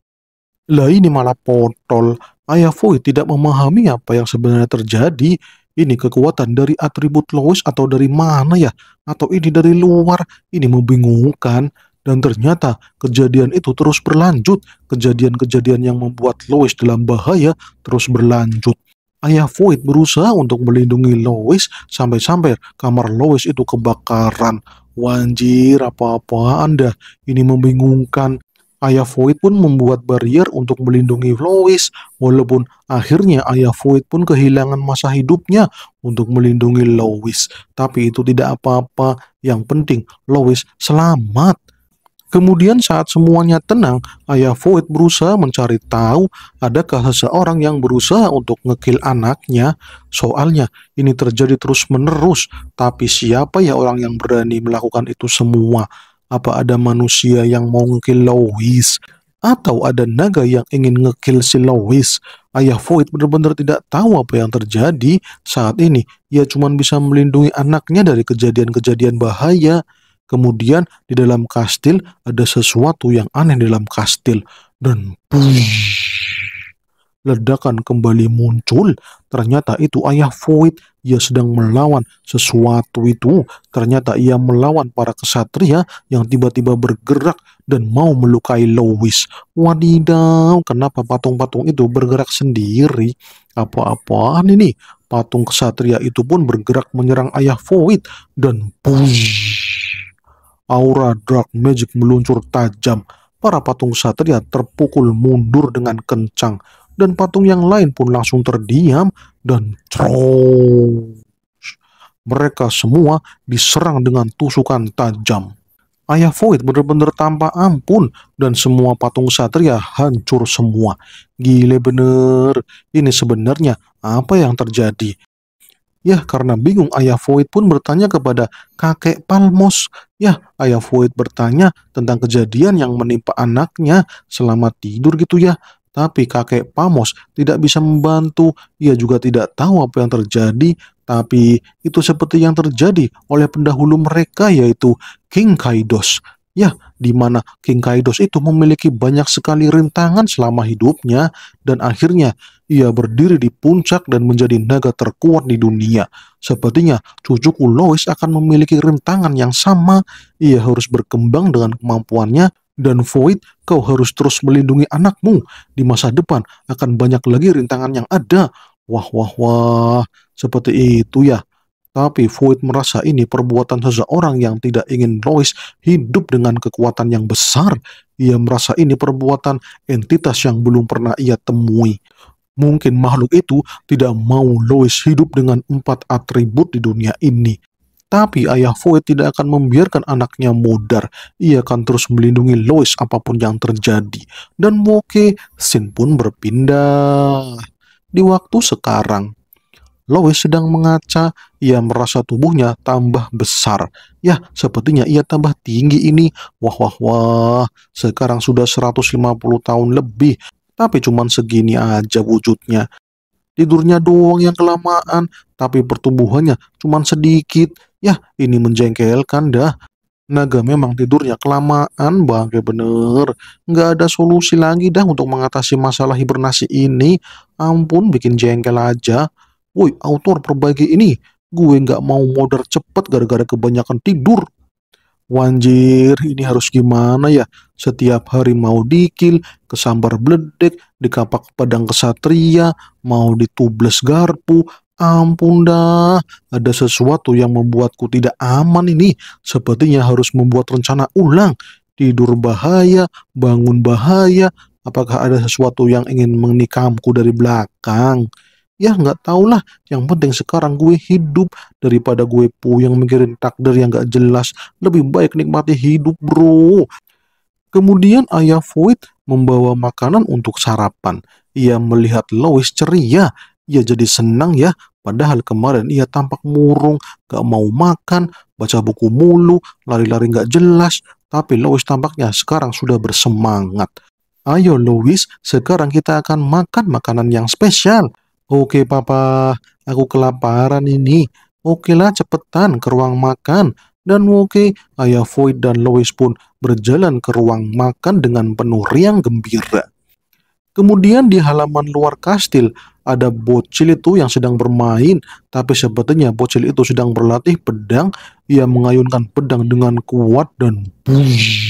Lah ini malah potol. Ayah Foy tidak memahami apa yang sebenarnya terjadi. Ini kekuatan dari atribut Lois atau dari mana ya? Atau ini dari luar? Ini membingungkan. Dan ternyata kejadian itu terus berlanjut. Kejadian-kejadian yang membuat Lois dalam bahaya terus berlanjut. Ayah Void berusaha untuk melindungi Lois sampai-sampai kamar Lois itu kebakaran. Wanjir, apa apa Anda? Ini membingungkan. Ayah Void pun membuat barrier untuk melindungi Lois, walaupun akhirnya Ayah Void pun kehilangan masa hidupnya untuk melindungi Lois. Tapi itu tidak apa-apa, yang penting Lois selamat. Kemudian saat semuanya tenang, Ayah Void berusaha mencari tahu adakah seseorang yang berusaha untuk ngekill anaknya. Soalnya ini terjadi terus-menerus, tapi siapa ya orang yang berani melakukan itu semua? Apa ada manusia yang mau ngekill Lois? Atau ada naga yang ingin ngekill si Lois? Ayah Void benar-benar tidak tahu apa yang terjadi saat ini. Ia cuma bisa melindungi anaknya dari kejadian-kejadian bahaya. Kemudian di dalam kastil ada sesuatu yang aneh di dalam kastil. Dan buh ledakan kembali muncul. Ternyata itu ayah Void ia sedang melawan sesuatu itu. Ternyata ia melawan para kesatria yang tiba-tiba bergerak dan mau melukai Louis. Wadidaw, kenapa patung-patung itu bergerak sendiri? Apa-apaan ini? Patung kesatria itu pun bergerak menyerang ayah Void dan push. Aura dark magic meluncur tajam. Para patung kesatria terpukul mundur dengan kencang dan patung yang lain pun langsung terdiam dan cong. Mereka semua diserang dengan tusukan tajam. Ayah Void benar-benar tanpa ampun dan semua patung satria hancur semua. Gile bener, ini sebenarnya apa yang terjadi? Ya karena bingung Ayah Void pun bertanya kepada kakek Palmos. Ya Ayah Void bertanya tentang kejadian yang menimpa anaknya selama tidur gitu ya. Tapi kakek Pamos tidak bisa membantu, ia juga tidak tahu apa yang terjadi, tapi itu seperti yang terjadi oleh pendahulu mereka yaitu King Kaidos. Ya, di mana King Kaidos itu memiliki banyak sekali rintangan selama hidupnya dan akhirnya ia berdiri di puncak dan menjadi naga terkuat di dunia. Sepertinya cucuku Lois akan memiliki rintangan yang sama. Ia harus berkembang dengan kemampuannya dan Void, kau harus terus melindungi anakmu. Di masa depan akan banyak lagi rintangan yang ada. Wah, wah, wah. Seperti itu ya. Tapi Void merasa ini perbuatan seseorang yang tidak ingin Lois hidup dengan kekuatan yang besar. Ia merasa ini perbuatan entitas yang belum pernah ia temui. Mungkin makhluk itu tidak mau Lois hidup dengan empat atribut di dunia ini. Tapi ayah Void tidak akan membiarkan anaknya mudar. Ia akan terus melindungi Lois apapun yang terjadi. Dan Moke, Sin pun berpindah. Di waktu sekarang, Lois sedang mengaca, ia merasa tubuhnya tambah besar. Ya, sepertinya ia tambah tinggi ini. Wah, wah, wah. Sekarang sudah 150 tahun lebih tapi cuma segini aja wujudnya tidurnya doang yang kelamaan, tapi pertumbuhannya cuma sedikit. Ya, ini menjengkelkan dah. Naga memang tidurnya kelamaan, bangke bener. Nggak ada solusi lagi dah untuk mengatasi masalah hibernasi ini. Ampun, bikin jengkel aja. Woi, autor perbaiki ini. Gue nggak mau modar cepet gara-gara kebanyakan tidur. Wanjir, ini harus gimana ya? Setiap hari mau dikil, kesambar bledek, di kapak pedang kesatria, mau ditubles garpu, ampun dah, ada sesuatu yang membuatku tidak aman ini. Sepertinya harus membuat rencana ulang. Tidur bahaya, bangun bahaya, apakah ada sesuatu yang ingin menikamku dari belakang? Ya nggak tahulah, yang penting sekarang gue hidup daripada gue puyeng mikirin takdir yang gak jelas. Lebih baik nikmati hidup bro. Kemudian ayah Void membawa makanan untuk sarapan. Ia melihat Lois ceria. Ia jadi senang ya, padahal kemarin ia tampak murung, gak mau makan, baca buku mulu, lari-lari gak jelas. Tapi Lois tampaknya sekarang sudah bersemangat. Ayo Lois, sekarang kita akan makan makanan yang spesial. Oke papa, aku kelaparan ini. Oke lah cepetan ke ruang makan. Dan oke, ayah Void dan Lois pun berjalan ke ruang makan dengan penuh riang gembira. Kemudian di halaman luar kastil ada bocil itu yang sedang bermain, tapi sebetulnya bocil itu sedang berlatih pedang. Ia mengayunkan pedang dengan kuat dan buzz.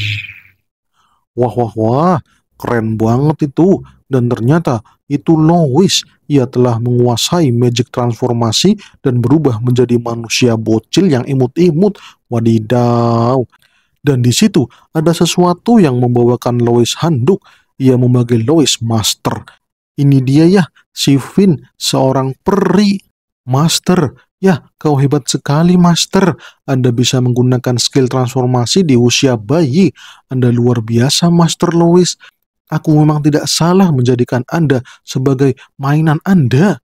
Wah wah wah, keren banget itu. Dan ternyata itu Lois. Ia telah menguasai magic transformasi dan berubah menjadi manusia bocil yang imut-imut. Wadidaw, dan di situ ada sesuatu yang membawakan Lois handuk. Ia memanggil Lois Master. Ini dia ya, si Finn, seorang peri. Master, ya kau hebat sekali Master. Anda bisa menggunakan skill transformasi di usia bayi. Anda luar biasa Master Lois. Aku memang tidak salah menjadikan Anda sebagai mainan Anda.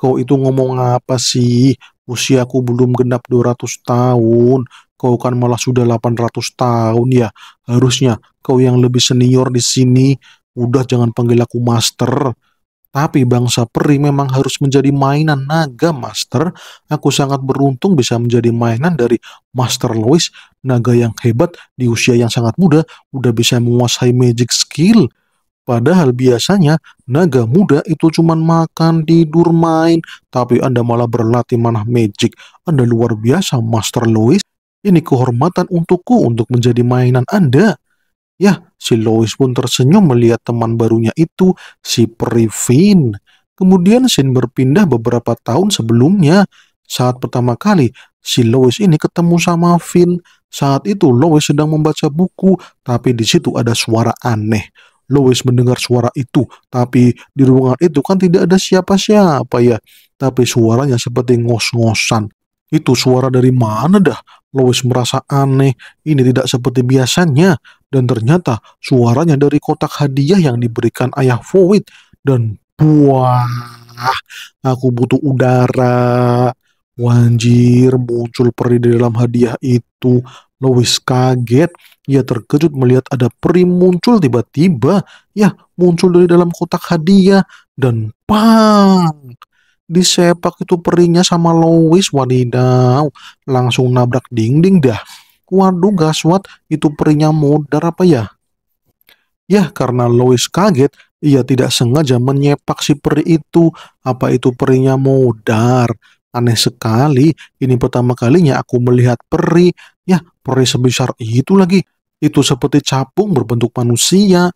Kau itu ngomong apa sih? Usiaku belum genap 200 tahun. Kau kan malah sudah 800 tahun ya. Harusnya kau yang lebih senior di sini. Udah jangan panggil aku master. Tapi bangsa peri memang harus menjadi mainan naga master. Aku sangat beruntung bisa menjadi mainan dari Master Louis, naga yang hebat di usia yang sangat muda, udah bisa menguasai magic skill. Padahal biasanya naga muda itu cuma makan, tidur, main. Tapi Anda malah berlatih manah magic. Anda luar biasa, Master Louis. Ini kehormatan untukku untuk menjadi mainan Anda. Ya, si Lois pun tersenyum melihat teman barunya itu, si Privin. Kemudian Sin berpindah beberapa tahun sebelumnya. Saat pertama kali, si Lois ini ketemu sama Finn. Saat itu Lois sedang membaca buku, tapi di situ ada suara aneh. Lois mendengar suara itu, tapi di ruangan itu kan tidak ada siapa-siapa ya. Tapi suaranya seperti ngos-ngosan. Itu suara dari mana dah? Lois merasa aneh, ini tidak seperti biasanya. Dan ternyata suaranya dari kotak hadiah yang diberikan ayah Void. Dan buah, aku butuh udara. Wanjir, muncul peri di dalam hadiah itu. Lois kaget, ia terkejut melihat ada peri muncul tiba-tiba. Ya, muncul dari dalam kotak hadiah. Dan pang! disepak itu perinya sama Lois wadidaw langsung nabrak dinding dah waduh gaswat itu perinya mudar apa ya ya karena Lois kaget ia tidak sengaja menyepak si peri itu apa itu perinya mudar aneh sekali ini pertama kalinya aku melihat peri ya peri sebesar itu lagi itu seperti capung berbentuk manusia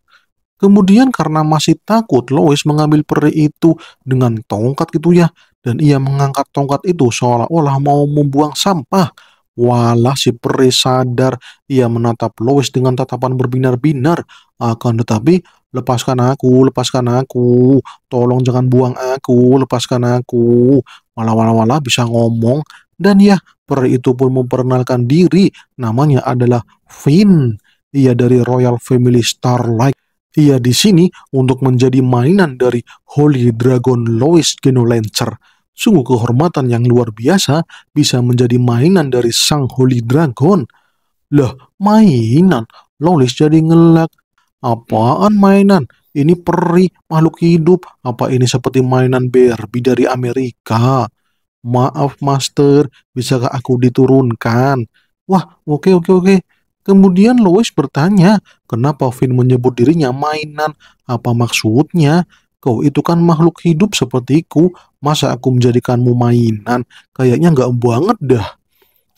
Kemudian karena masih takut, Lois mengambil peri itu dengan tongkat gitu ya, dan ia mengangkat tongkat itu seolah-olah mau membuang sampah. Walah si peri sadar, ia menatap Lois dengan tatapan berbinar-binar. Akan tetapi, lepaskan aku, lepaskan aku, tolong jangan buang aku, lepaskan aku. Walah-walah-walah bisa ngomong, dan ya peri itu pun memperkenalkan diri, namanya adalah Finn. Ia dari Royal Family Starlight. Ia di sini untuk menjadi mainan dari Holy Dragon Lois Geno Lancer. Sungguh kehormatan yang luar biasa bisa menjadi mainan dari sang Holy Dragon. Lah, mainan? Lois jadi ngelak. Apaan mainan? Ini peri, makhluk hidup. Apa ini seperti mainan Barbie dari Amerika? Maaf, Master. Bisakah aku diturunkan? Wah, oke, okay, oke, okay, oke. Okay. Kemudian Lois bertanya, kenapa Finn menyebut dirinya mainan? Apa maksudnya? Kau itu kan makhluk hidup sepertiku, masa aku menjadikanmu mainan? Kayaknya nggak banget dah.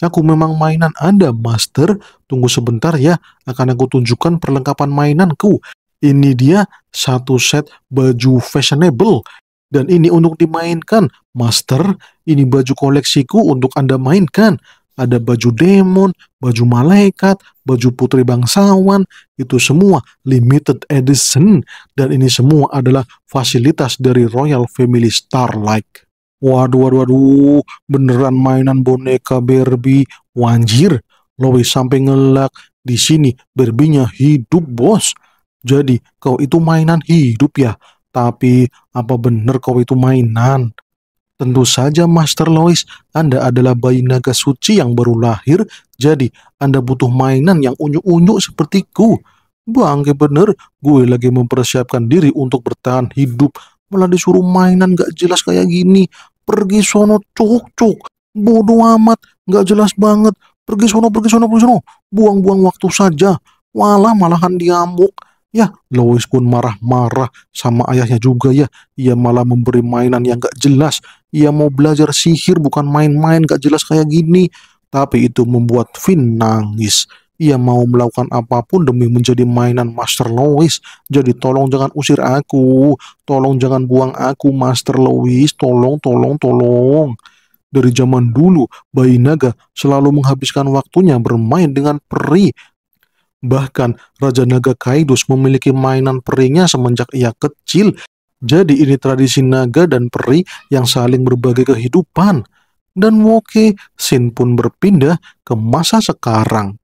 Aku memang mainan Anda, Master. Tunggu sebentar ya, akan aku tunjukkan perlengkapan mainanku. Ini dia satu set baju fashionable. Dan ini untuk dimainkan, Master. Ini baju koleksiku untuk Anda mainkan ada baju demon, baju malaikat, baju putri bangsawan, itu semua limited edition dan ini semua adalah fasilitas dari Royal Family Starlight. Waduh, waduh, waduh, beneran mainan boneka Barbie, wanjir, Lois sampai ngelak, di sini Berbinya hidup bos. Jadi kau itu mainan hidup ya, tapi apa bener kau itu mainan? Tentu saja Master Lois, Anda adalah bayi naga suci yang baru lahir, jadi Anda butuh mainan yang unyu-unyu sepertiku. Bangke bener, gue lagi mempersiapkan diri untuk bertahan hidup, malah disuruh mainan gak jelas kayak gini. Pergi sono cuk-cuk, bodoh amat, gak jelas banget. Pergi sono, pergi sono, pergi sono, buang-buang waktu saja. Walah malahan diamuk. Ya, Lois pun marah-marah sama ayahnya juga ya. Ia malah memberi mainan yang gak jelas. Ia mau belajar sihir bukan main-main gak jelas kayak gini. Tapi itu membuat Finn nangis. Ia mau melakukan apapun demi menjadi mainan Master Lois. Jadi tolong jangan usir aku. Tolong jangan buang aku Master Lois. Tolong, tolong, tolong. Dari zaman dulu, bayi naga selalu menghabiskan waktunya bermain dengan peri Bahkan Raja Naga Kaidus memiliki mainan perinya semenjak ia kecil. Jadi ini tradisi naga dan peri yang saling berbagi kehidupan. Dan Woke Sin pun berpindah ke masa sekarang.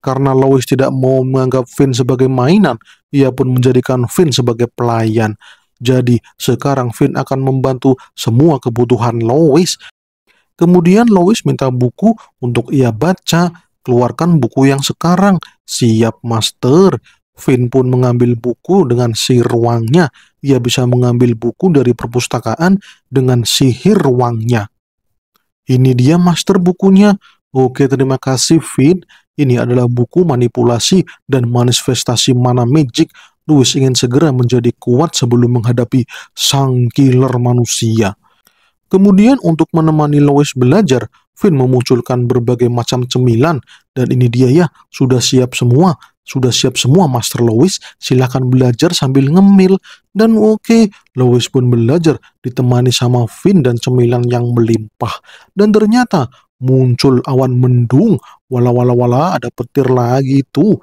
Karena Lois tidak mau menganggap Finn sebagai mainan, ia pun menjadikan Finn sebagai pelayan. Jadi sekarang Finn akan membantu semua kebutuhan Lois. Kemudian Lois minta buku untuk ia baca keluarkan buku yang sekarang. Siap, Master. Finn pun mengambil buku dengan si ruangnya. Ia bisa mengambil buku dari perpustakaan dengan sihir ruangnya. Ini dia master bukunya. Oke, terima kasih Finn. Ini adalah buku manipulasi dan manifestasi mana magic. Louis ingin segera menjadi kuat sebelum menghadapi sang killer manusia. Kemudian untuk menemani louis belajar, Finn memunculkan berbagai macam cemilan dan ini dia ya, sudah siap semua. Sudah siap semua Master Lois, silahkan belajar sambil ngemil. Dan oke, okay, Lois pun belajar ditemani sama Finn dan cemilan yang melimpah. Dan ternyata muncul awan mendung, wala-wala-wala ada petir lagi tuh.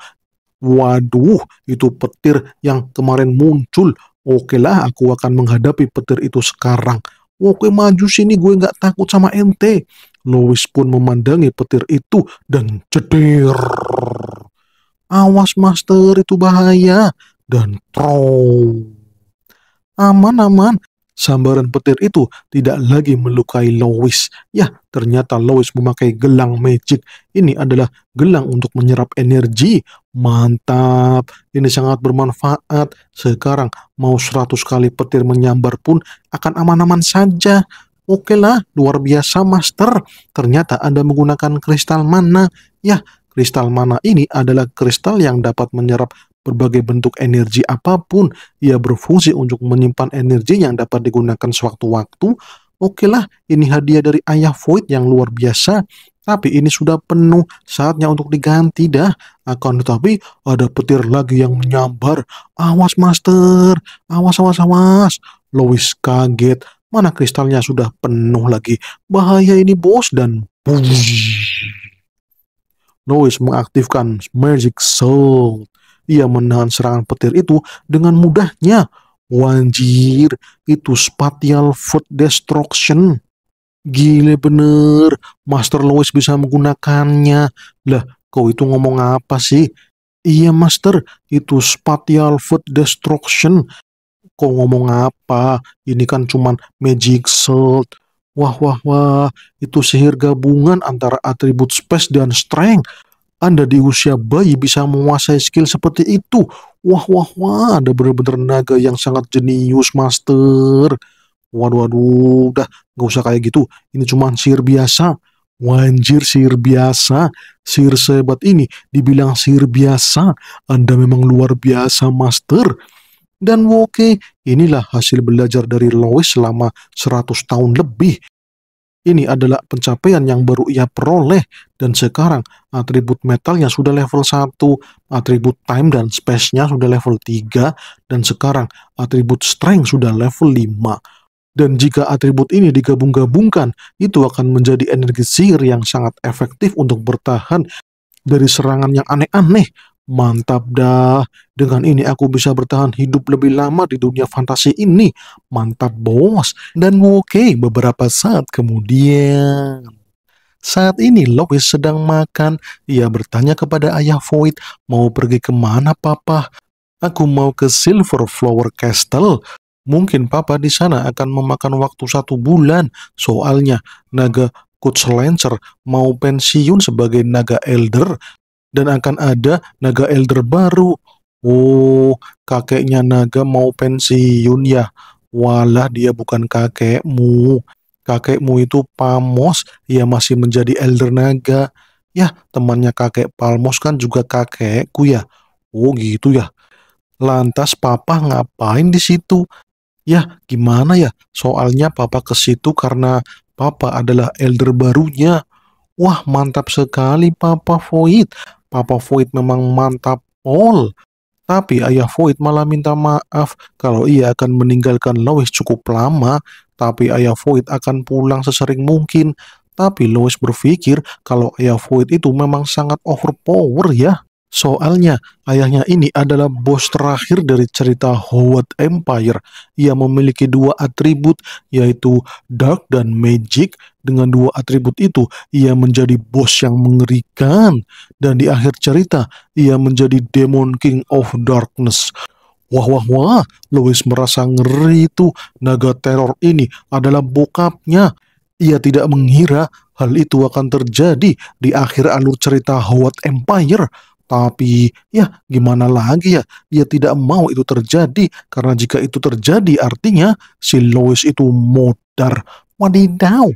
Waduh, itu petir yang kemarin muncul. Oke lah, aku akan menghadapi petir itu sekarang. Oke maju sini, gue gak takut sama ente. Lois pun memandangi petir itu dan cedir. Awas master itu bahaya dan trow. Aman-aman, sambaran petir itu tidak lagi melukai Lois. Ya, ternyata Lois memakai gelang magic. Ini adalah gelang untuk menyerap energi. Mantap, ini sangat bermanfaat. Sekarang mau 100 kali petir menyambar pun akan aman-aman saja. Oke lah, luar biasa master. Ternyata Anda menggunakan kristal mana? Ya, kristal mana ini adalah kristal yang dapat menyerap berbagai bentuk energi apapun. Ia berfungsi untuk menyimpan energi yang dapat digunakan sewaktu-waktu. Oke lah, ini hadiah dari Ayah Void yang luar biasa. Tapi ini sudah penuh, saatnya untuk diganti dah. Akan tetapi ada petir lagi yang menyambar. Awas master, awas awas awas. Lois kaget Mana kristalnya sudah penuh lagi. Bahaya ini bos dan Lois mengaktifkan Magic Soul. Ia menahan serangan petir itu dengan mudahnya. Wanjir, itu Spatial foot Destruction. Gile bener, Master Lois bisa menggunakannya. Lah, kau itu ngomong apa sih? Iya Master, itu Spatial foot Destruction kok ngomong apa ini kan cuman magic salt. wah wah wah itu sihir gabungan antara atribut space dan strength anda di usia bayi bisa menguasai skill seperti itu. Wah, wah, wah. Anda benar-benar naga yang sangat jenius, master. Waduh, waduh. Udah, nggak usah kayak gitu. Ini cuma sihir biasa. Wanjir sihir biasa. Sihir sebat ini dibilang sihir biasa. Anda memang luar biasa, master dan Woke. Inilah hasil belajar dari Lois selama 100 tahun lebih. Ini adalah pencapaian yang baru ia peroleh dan sekarang atribut metalnya sudah level 1, atribut time dan space-nya sudah level 3 dan sekarang atribut strength sudah level 5 dan jika atribut ini digabung-gabungkan, itu akan menjadi energi sihir yang sangat efektif untuk bertahan dari serangan yang aneh-aneh Mantap dah, dengan ini aku bisa bertahan hidup lebih lama di dunia fantasi ini. Mantap bos. Dan oke, okay, beberapa saat kemudian. Saat ini Lois sedang makan. Ia bertanya kepada ayah Void, mau pergi kemana papa? Aku mau ke Silver Flower Castle. Mungkin papa di sana akan memakan waktu satu bulan. Soalnya naga Coach Lancer mau pensiun sebagai naga elder dan akan ada naga elder baru. Oh, kakeknya naga mau pensiun ya. Walah, dia bukan kakekmu. Kakekmu itu Pamos, ia masih menjadi elder naga. Ya, temannya kakek Palmos kan juga kakekku ya. Oh, gitu ya. Lantas papa ngapain di situ? Ya, gimana ya? Soalnya papa ke situ karena papa adalah elder barunya. Wah, mantap sekali Papa Void. Papa Void memang mantap pol. Tapi ayah Void malah minta maaf kalau ia akan meninggalkan Lois cukup lama, tapi ayah Void akan pulang sesering mungkin. Tapi Lois berpikir kalau ayah Void itu memang sangat overpower ya. Soalnya, ayahnya ini adalah bos terakhir dari cerita Howard Empire. Ia memiliki dua atribut, yaitu Dark dan Magic, dengan dua atribut itu, ia menjadi bos yang mengerikan, dan di akhir cerita, ia menjadi Demon King of Darkness. Wah, wah, wah, Louis merasa ngeri itu naga teror ini adalah bokapnya. Ia tidak mengira hal itu akan terjadi di akhir alur cerita Howard Empire. Tapi ya gimana lagi ya, ia tidak mau itu terjadi karena jika itu terjadi artinya si Louis itu modar. Wadidaw,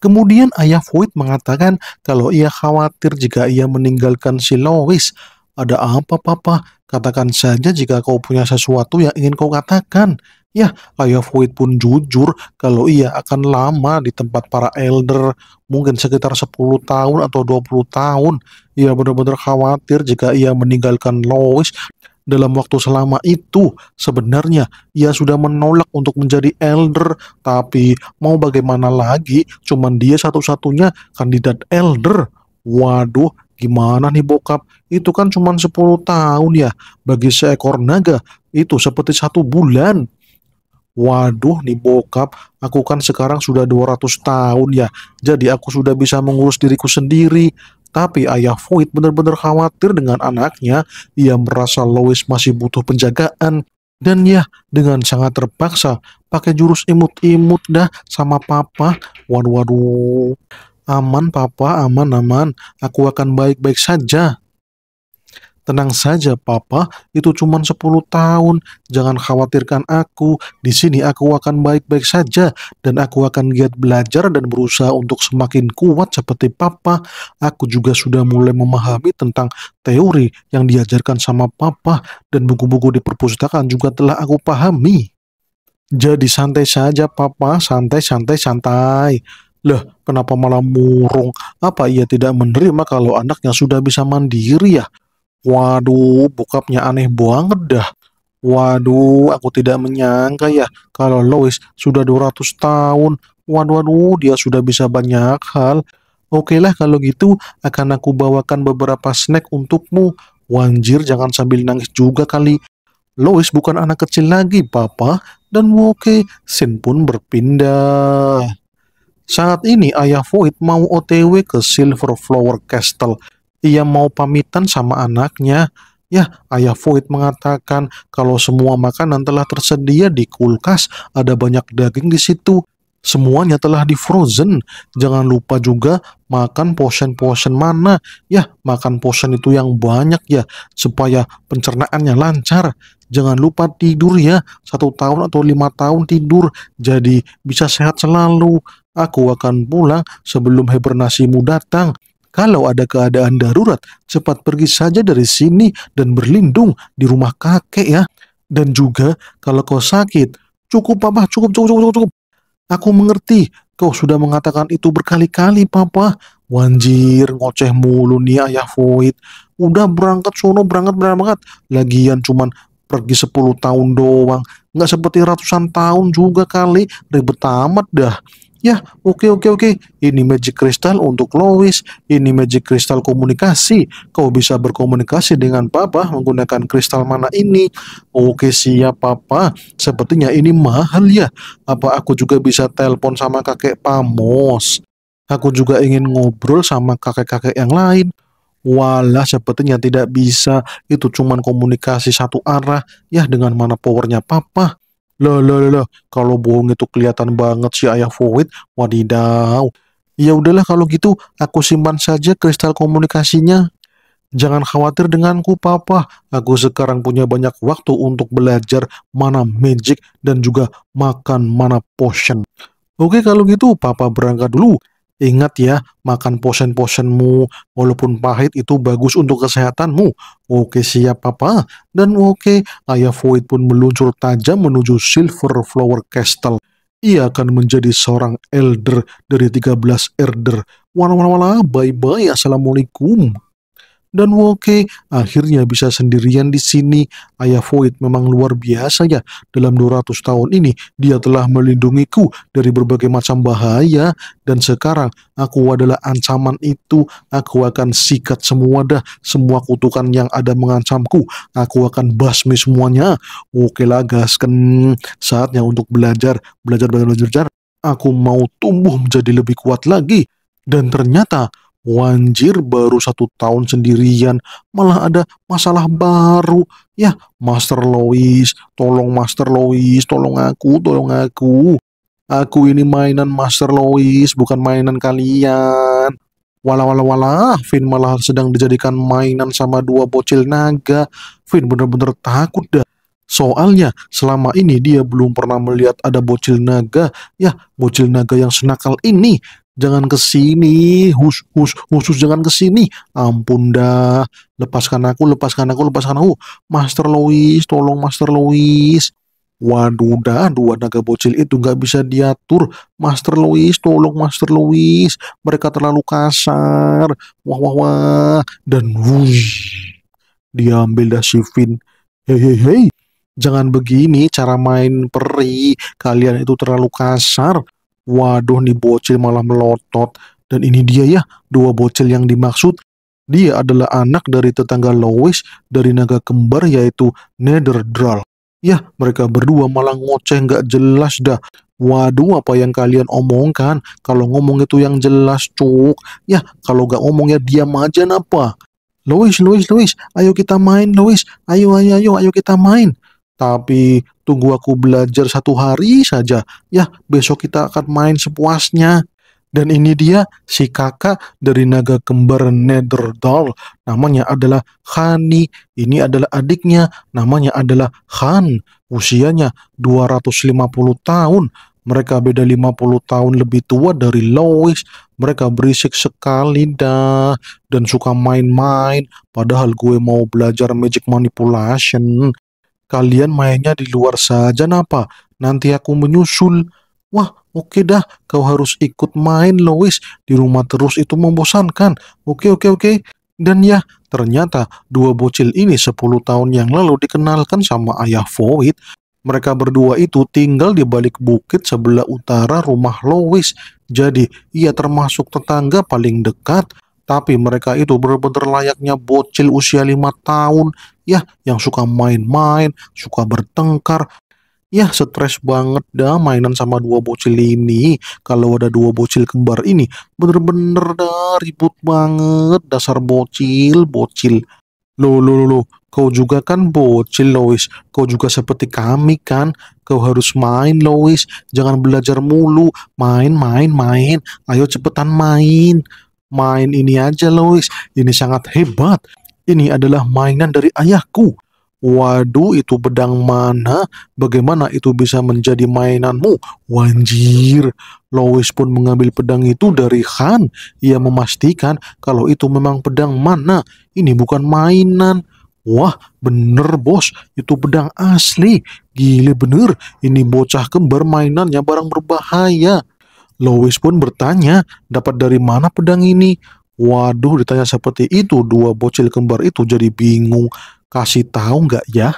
Kemudian ayah Void mengatakan kalau ia khawatir jika ia meninggalkan si Lois. Ada apa papa? Katakan saja jika kau punya sesuatu yang ingin kau katakan. Ya, ayah Void pun jujur kalau ia akan lama di tempat para elder, mungkin sekitar 10 tahun atau 20 tahun. Ia benar-benar khawatir jika ia meninggalkan Lois dalam waktu selama itu sebenarnya ia sudah menolak untuk menjadi elder tapi mau bagaimana lagi cuman dia satu-satunya kandidat elder waduh gimana nih bokap itu kan cuman 10 tahun ya bagi seekor naga itu seperti satu bulan Waduh nih bokap, aku kan sekarang sudah 200 tahun ya. Jadi aku sudah bisa mengurus diriku sendiri. Tapi ayah Void benar-benar khawatir dengan anaknya. Ia merasa Lois masih butuh penjagaan. Dan ya, dengan sangat terpaksa, pakai jurus imut-imut dah sama papa. Waduh, waduh. Aman papa, aman, aman. Aku akan baik-baik saja. Tenang saja papa, itu cuma sepuluh tahun. Jangan khawatirkan aku. Di sini aku akan baik-baik saja dan aku akan giat belajar dan berusaha untuk semakin kuat seperti papa. Aku juga sudah mulai memahami tentang teori yang diajarkan sama papa dan buku-buku di perpustakaan juga telah aku pahami. Jadi santai saja papa, santai santai santai. Lah, kenapa malah murung? Apa ia tidak menerima kalau anaknya sudah bisa mandiri ya? Waduh, bokapnya aneh banget dah. Waduh, aku tidak menyangka ya kalau Lois sudah 200 tahun. Waduh, waduh, dia sudah bisa banyak hal. Oke lah kalau gitu akan aku bawakan beberapa snack untukmu. Wanjir, jangan sambil nangis juga kali. Lois bukan anak kecil lagi, Papa. Dan Woke, Sin pun berpindah. Saat ini ayah Void mau OTW ke Silver Flower Castle ia mau pamitan sama anaknya. Ya, Ayah Void mengatakan kalau semua makanan telah tersedia di kulkas, ada banyak daging di situ. Semuanya telah di frozen. Jangan lupa juga makan potion-potion mana. Ya, makan potion itu yang banyak ya, supaya pencernaannya lancar. Jangan lupa tidur ya, satu tahun atau lima tahun tidur, jadi bisa sehat selalu. Aku akan pulang sebelum hibernasimu datang. Kalau ada keadaan darurat, cepat pergi saja dari sini dan berlindung di rumah kakek ya. Dan juga kalau kau sakit, cukup papa, cukup, cukup, cukup, cukup. Aku mengerti, kau sudah mengatakan itu berkali-kali papa. Wanjir, ngoceh mulu nih ayah Void. Udah berangkat sono, berangkat, berangkat. Lagian cuman pergi 10 tahun doang. Nggak seperti ratusan tahun juga kali, ribet amat dah. Ya, oke oke oke. Ini magic crystal untuk Lois, ini magic crystal komunikasi. Kau bisa berkomunikasi dengan papa menggunakan kristal mana ini? Oke, siap papa. Sepertinya ini mahal ya. Apa aku juga bisa telepon sama kakek Pamos? Aku juga ingin ngobrol sama kakek-kakek yang lain. Walah, sepertinya tidak bisa. Itu cuman komunikasi satu arah ya dengan mana powernya papa. Loh, loh, loh, kalau bohong itu kelihatan banget si ayah Void. Wadidaw. Ya udahlah kalau gitu, aku simpan saja kristal komunikasinya. Jangan khawatir denganku, Papa. Aku sekarang punya banyak waktu untuk belajar mana magic dan juga makan mana potion. Oke, kalau gitu Papa berangkat dulu. Ingat ya, makan potion-potionmu walaupun pahit itu bagus untuk kesehatanmu. Oke siap papa. Dan oke, Ayah Void pun meluncur tajam menuju Silver Flower Castle. Ia akan menjadi seorang elder dari 13 elder. Wala wala wala, bye bye, assalamualaikum dan Woke akhirnya bisa sendirian di sini. Ayah Void memang luar biasa ya. Dalam 200 tahun ini, dia telah melindungiku dari berbagai macam bahaya. Dan sekarang, aku adalah ancaman itu. Aku akan sikat semua dah, semua kutukan yang ada mengancamku. Aku akan basmi semuanya. Oke lah, Saatnya untuk belajar, belajar, belajar, belajar. Aku mau tumbuh menjadi lebih kuat lagi. Dan ternyata Wanjir baru satu tahun sendirian, malah ada masalah baru. Ya, Master Lois, tolong Master Lois, tolong aku, tolong aku. Aku ini mainan Master Lois, bukan mainan kalian. Walah walah walah, Finn malah sedang dijadikan mainan sama dua bocil naga. Finn benar-benar takut dah. Soalnya selama ini dia belum pernah melihat ada bocil naga, ya bocil naga yang senakal ini jangan ke sini, hus, hus, khusus jangan ke sini. Ampun dah, lepaskan aku, lepaskan aku, lepaskan aku. Master Louis, tolong Master Louis. Waduh dah, dua naga bocil itu nggak bisa diatur. Master Louis, tolong Master Louis. Mereka terlalu kasar. Wah, wah, wah. Dan wuih. Diambil dah si Finn. Hei, hei, hei. Jangan begini cara main peri. Kalian itu terlalu kasar. Waduh nih bocil malah melotot. Dan ini dia ya, dua bocil yang dimaksud. Dia adalah anak dari tetangga Lois dari naga kembar yaitu Nederdral. Ya, mereka berdua malah ngoceh nggak jelas dah. Waduh, apa yang kalian omongkan? Kalau ngomong itu yang jelas, cuk. Ya, kalau nggak ngomong ya diam aja napa? Lois, Lois, Lois, ayo kita main, Lois. Ayo, ayo, ayo, ayo kita main. Tapi Tunggu aku belajar satu hari saja. Ya, besok kita akan main sepuasnya. Dan ini dia si kakak dari naga kembar Netherdoll. Namanya adalah Hani. Ini adalah adiknya. Namanya adalah Han. Usianya 250 tahun. Mereka beda 50 tahun lebih tua dari Lois. Mereka berisik sekali dah. Dan suka main-main. Padahal gue mau belajar magic manipulation. Kalian mainnya di luar saja napa? Nanti aku menyusul. Wah, oke okay dah. Kau harus ikut main, Lois. Di rumah terus itu membosankan. Oke, okay, oke, okay, oke. Okay. Dan ya, ternyata dua bocil ini 10 tahun yang lalu dikenalkan sama ayah Void. Mereka berdua itu tinggal di balik bukit sebelah utara rumah Lois. Jadi, ia termasuk tetangga paling dekat. Tapi mereka itu benar-benar layaknya bocil usia lima tahun ya yang suka main-main, suka bertengkar. Ya stres banget dah mainan sama dua bocil ini. Kalau ada dua bocil kembar ini, bener-bener dah ribut banget dasar bocil, bocil. Lo lo lo, kau juga kan bocil Lois, kau juga seperti kami kan. Kau harus main Lois, jangan belajar mulu, main main main. Ayo cepetan main. Main ini aja Lois, ini sangat hebat. Ini adalah mainan dari ayahku. Waduh, itu pedang mana? Bagaimana itu bisa menjadi mainanmu? Wanjir, Lois pun mengambil pedang itu dari Han. Ia memastikan kalau itu memang pedang mana. Ini bukan mainan. Wah, bener bos, itu pedang asli. Gile bener, ini bocah kembar mainannya barang berbahaya. Lois pun bertanya, dapat dari mana pedang ini? Waduh, ditanya seperti itu, dua bocil kembar itu jadi bingung. Kasih tahu nggak ya?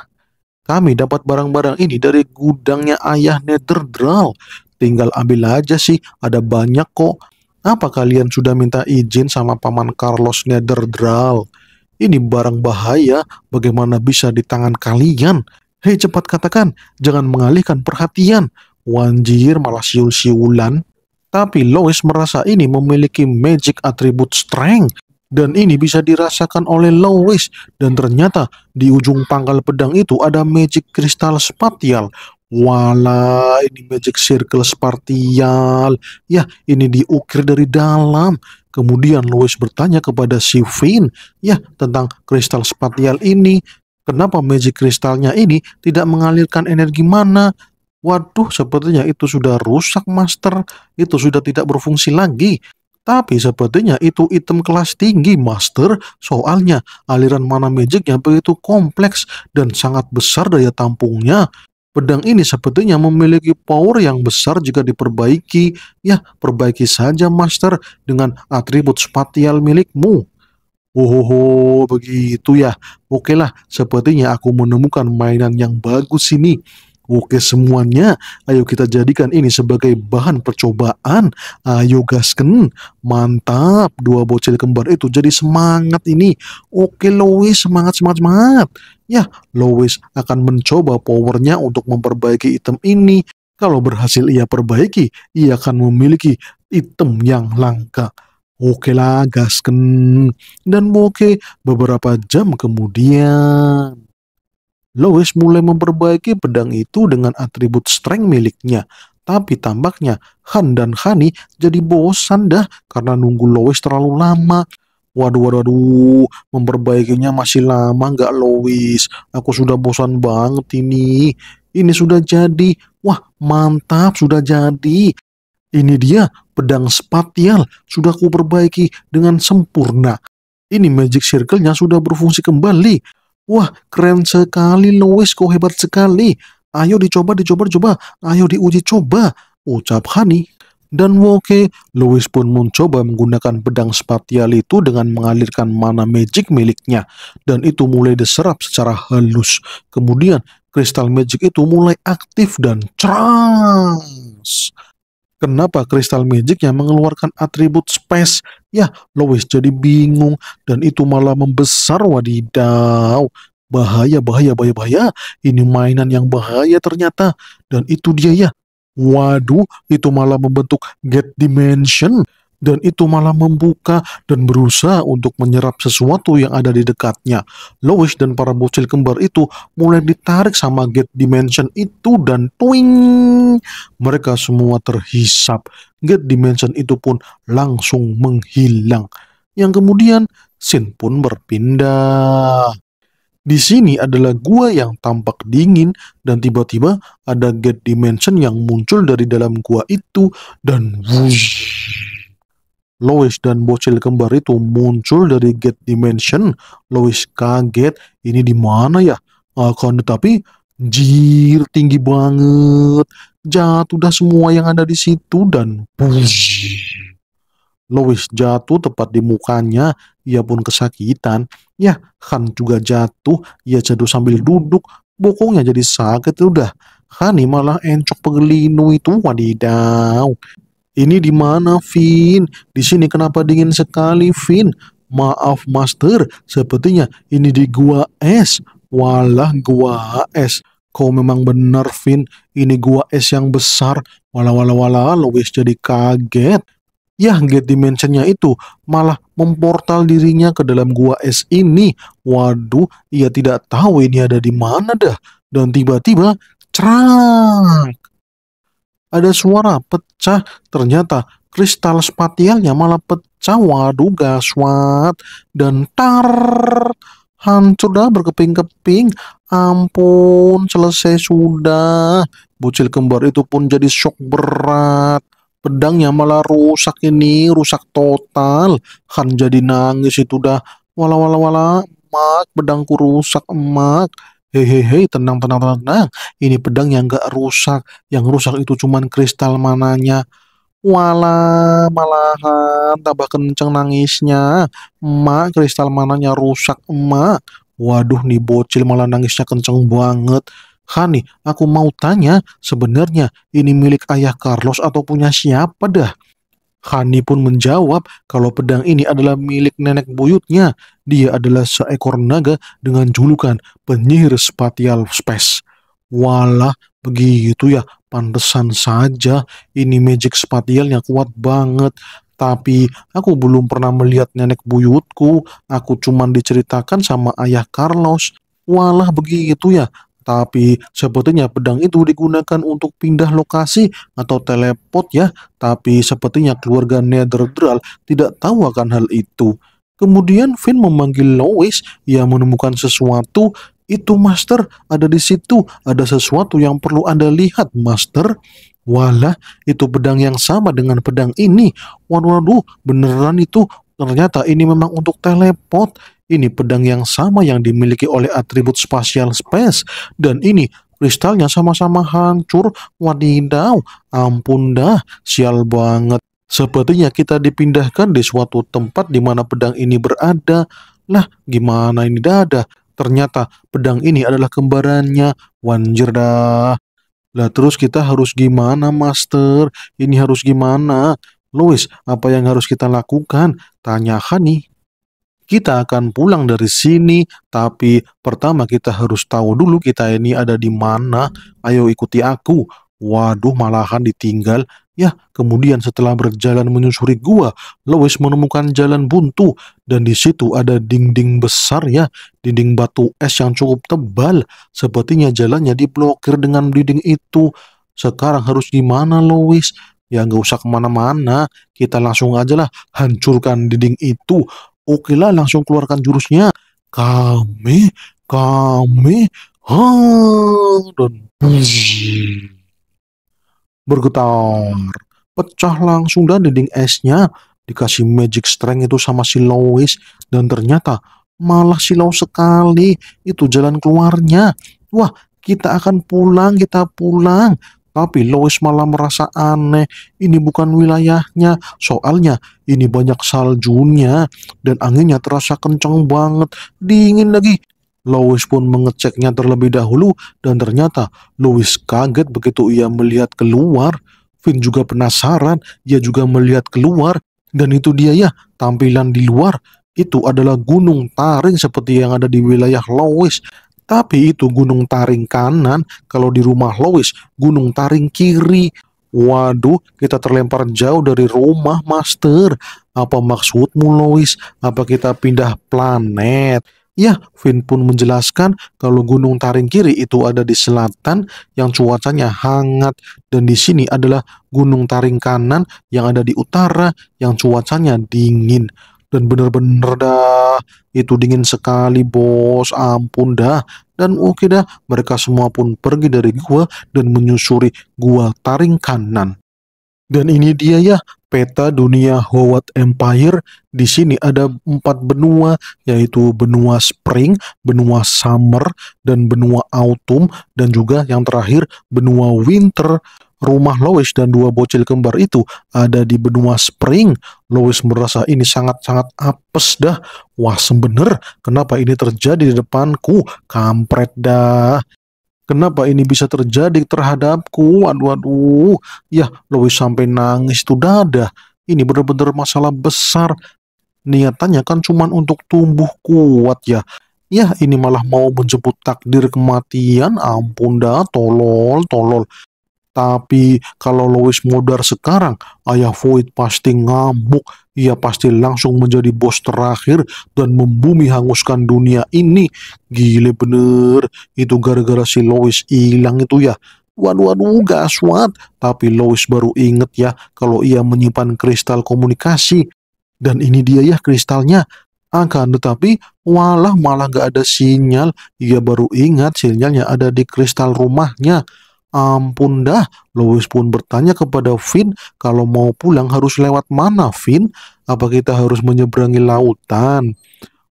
Kami dapat barang-barang ini dari gudangnya ayah Netherdral. Tinggal ambil aja sih, ada banyak kok. Apa kalian sudah minta izin sama paman Carlos Netherdral? Ini barang bahaya, bagaimana bisa di tangan kalian? Hei cepat katakan, jangan mengalihkan perhatian. Wanjir malah siul-siulan. Tapi Lois merasa ini memiliki magic atribut strength dan ini bisa dirasakan oleh Lois dan ternyata di ujung pangkal pedang itu ada magic kristal spatial wala ini magic circle spatial ya ini diukir dari dalam kemudian Lois bertanya kepada si Finn ya tentang kristal spatial ini kenapa magic kristalnya ini tidak mengalirkan energi mana Waduh, sepertinya itu sudah rusak master, itu sudah tidak berfungsi lagi. Tapi sepertinya itu item kelas tinggi master, soalnya aliran mana magicnya begitu kompleks dan sangat besar daya tampungnya. Pedang ini sepertinya memiliki power yang besar jika diperbaiki. Ya, perbaiki saja master dengan atribut spatial milikmu. Oh, begitu ya. Oke lah, sepertinya aku menemukan mainan yang bagus ini. Oke semuanya, ayo kita jadikan ini sebagai bahan percobaan. Ayo gasken, mantap. Dua bocil kembar itu jadi semangat ini. Oke Lois, semangat, semangat, semangat. Ya, Lois akan mencoba powernya untuk memperbaiki item ini. Kalau berhasil ia perbaiki, ia akan memiliki item yang langka. Oke lah, gasken. Dan oke, beberapa jam kemudian. Lois mulai memperbaiki pedang itu dengan atribut strength miliknya. Tapi tampaknya Han dan Hani jadi bosan dah karena nunggu Lois terlalu lama. Waduh, waduh, waduh, memperbaikinya masih lama nggak Lois. Aku sudah bosan banget ini. Ini sudah jadi. Wah, mantap, sudah jadi. Ini dia pedang spatial sudah kuperbaiki dengan sempurna. Ini magic circle-nya sudah berfungsi kembali. Wah, keren sekali Louis, kau hebat sekali. Ayo dicoba, dicoba, coba. Ayo diuji coba, ucap Hani. Dan Woke, Louis pun mencoba menggunakan pedang spatial itu dengan mengalirkan mana magic miliknya. Dan itu mulai diserap secara halus. Kemudian, kristal magic itu mulai aktif dan trans. Kenapa kristal magicnya mengeluarkan atribut space Ya, Lois jadi bingung dan itu malah membesar wadidaw. Bahaya, bahaya, bahaya, bahaya. Ini mainan yang bahaya ternyata. Dan itu dia ya. Waduh, itu malah membentuk get dimension dan itu malah membuka dan berusaha untuk menyerap sesuatu yang ada di dekatnya. Lois dan para bocil kembar itu mulai ditarik sama Gate Dimension itu dan twing, mereka semua terhisap. Gate Dimension itu pun langsung menghilang. Yang kemudian, Sin pun berpindah. Di sini adalah gua yang tampak dingin dan tiba-tiba ada gate dimension yang muncul dari dalam gua itu dan wush Lois dan bocil kembar itu muncul dari gate dimension. Lois kaget, ini di mana ya? Akan tetapi, jir tinggi banget. Jatuh dah semua yang ada di situ dan bush. Lois jatuh tepat di mukanya, ia pun kesakitan. Ya, Han juga jatuh, ia jatuh sambil duduk, bokongnya jadi sakit udah. Hani malah encok pegelinu itu wadidaw. Ini di mana, Vin? Di sini kenapa dingin sekali, Vin? Maaf, Master. Sepertinya ini di gua es. Walah, gua es. Kau memang benar, Vin. Ini gua es yang besar. Walah, walah, walah. Lois jadi kaget. Yah, get dimensionnya itu malah memportal dirinya ke dalam gua es ini. Waduh, ia tidak tahu ini ada di mana dah. Dan tiba-tiba, cerang! Ada suara pecah, ternyata kristal spatialnya malah pecah. Waduh, gaswat dan tar hancur dah berkeping-keping. Ampun, selesai sudah. Bocil kembar itu pun jadi shock berat. Pedangnya malah rusak ini, rusak total. Kan jadi nangis itu dah. Wala wala wala, emak, pedangku rusak emak. Hei hei tenang, tenang, tenang, tenang. Ini pedang yang gak rusak. Yang rusak itu cuman kristal mananya. wala malahan tambah kenceng nangisnya. Emak, kristal mananya rusak, emak. Waduh, nih bocil malah nangisnya kenceng banget. Hani, aku mau tanya, sebenarnya ini milik ayah Carlos atau punya siapa dah? Hani pun menjawab kalau pedang ini adalah milik nenek buyutnya. Dia adalah seekor naga dengan julukan penyihir spatial space. Walah, begitu ya. Pantesan saja ini magic spatialnya kuat banget. Tapi aku belum pernah melihat nenek buyutku. Aku cuma diceritakan sama ayah Carlos. Walah begitu ya, tapi sepertinya pedang itu digunakan untuk pindah lokasi atau teleport ya. Tapi sepertinya keluarga Netherdral tidak tahu akan hal itu. Kemudian Finn memanggil Lois Ia menemukan sesuatu. Itu Master, ada di situ. Ada sesuatu yang perlu Anda lihat, Master. Walah, itu pedang yang sama dengan pedang ini. waduh beneran itu. Ternyata ini memang untuk teleport ini pedang yang sama yang dimiliki oleh atribut spasial space dan ini kristalnya sama-sama hancur. Wadidaw, ampun dah, sial banget. Sepertinya kita dipindahkan di suatu tempat di mana pedang ini berada. Lah, gimana ini dadah? Ternyata pedang ini adalah kembarannya. Wanjir dah. Lah terus kita harus gimana, Master? Ini harus gimana? Louis, apa yang harus kita lakukan? Tanya Hani kita akan pulang dari sini, tapi pertama kita harus tahu dulu kita ini ada di mana. Ayo ikuti aku. Waduh, malahan ditinggal. Ya, kemudian setelah berjalan menyusuri gua, Lois menemukan jalan buntu dan di situ ada dinding besar ya, dinding batu es yang cukup tebal. Sepertinya jalannya diblokir dengan dinding itu. Sekarang harus gimana, Lois? Ya nggak usah kemana-mana, kita langsung aja lah hancurkan dinding itu. Oke lah, langsung keluarkan jurusnya. Kami, kami, ha, dan bergetar. Pecah langsung dan dinding esnya dikasih magic strength itu sama si Lois dan ternyata malah silau sekali itu jalan keluarnya. Wah, kita akan pulang, kita pulang. Tapi Lois malah merasa aneh, ini bukan wilayahnya, soalnya ini banyak saljunya dan anginnya terasa kencang banget, dingin lagi. Lois pun mengeceknya terlebih dahulu dan ternyata Lois kaget begitu ia melihat keluar. Finn juga penasaran, ia juga melihat keluar dan itu dia ya tampilan di luar itu adalah gunung taring seperti yang ada di wilayah Lois tapi itu gunung taring kanan, kalau di rumah Lois, gunung taring kiri. Waduh, kita terlempar jauh dari rumah, Master. Apa maksudmu, Lois? Apa kita pindah planet? Ya, Finn pun menjelaskan kalau gunung taring kiri itu ada di selatan yang cuacanya hangat dan di sini adalah gunung taring kanan yang ada di utara yang cuacanya dingin dan bener-bener dah itu dingin sekali bos ampun dah dan oke okay dah mereka semua pun pergi dari gua dan menyusuri gua taring kanan dan ini dia ya peta dunia Howard Empire. Di sini ada empat benua, yaitu benua Spring, benua Summer, dan benua Autumn, dan juga yang terakhir benua Winter rumah Lois dan dua bocil kembar itu ada di benua Spring, Lois merasa ini sangat-sangat apes dah. Wah, sembener, kenapa ini terjadi di depanku? Kampret dah. Kenapa ini bisa terjadi terhadapku? Aduh, aduh. Ya, Lois sampai nangis tuh dada. Ini benar-benar masalah besar. Niatannya kan cuma untuk tumbuh kuat ya. Ya, ini malah mau menjemput takdir kematian. Ampun dah, tolol, tolol. Tapi kalau Lois modar sekarang, Ayah Void pasti ngamuk. Ia pasti langsung menjadi bos terakhir dan membumi hanguskan dunia ini. Gile bener, itu gara-gara si Lois hilang itu ya. Waduh, waduh, gaswat. Tapi Lois baru inget ya kalau ia menyimpan kristal komunikasi. Dan ini dia ya kristalnya. Akan tetapi, walah malah gak ada sinyal. Ia baru ingat sinyalnya ada di kristal rumahnya. Ampun dah, Louis pun bertanya kepada Finn kalau mau pulang harus lewat mana Finn? Apa kita harus menyeberangi lautan?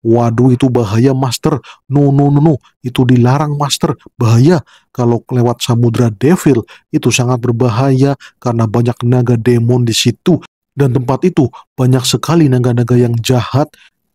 Waduh itu bahaya master, no no no no, itu dilarang master, bahaya. Kalau lewat samudra devil itu sangat berbahaya karena banyak naga demon di situ dan tempat itu banyak sekali naga-naga yang jahat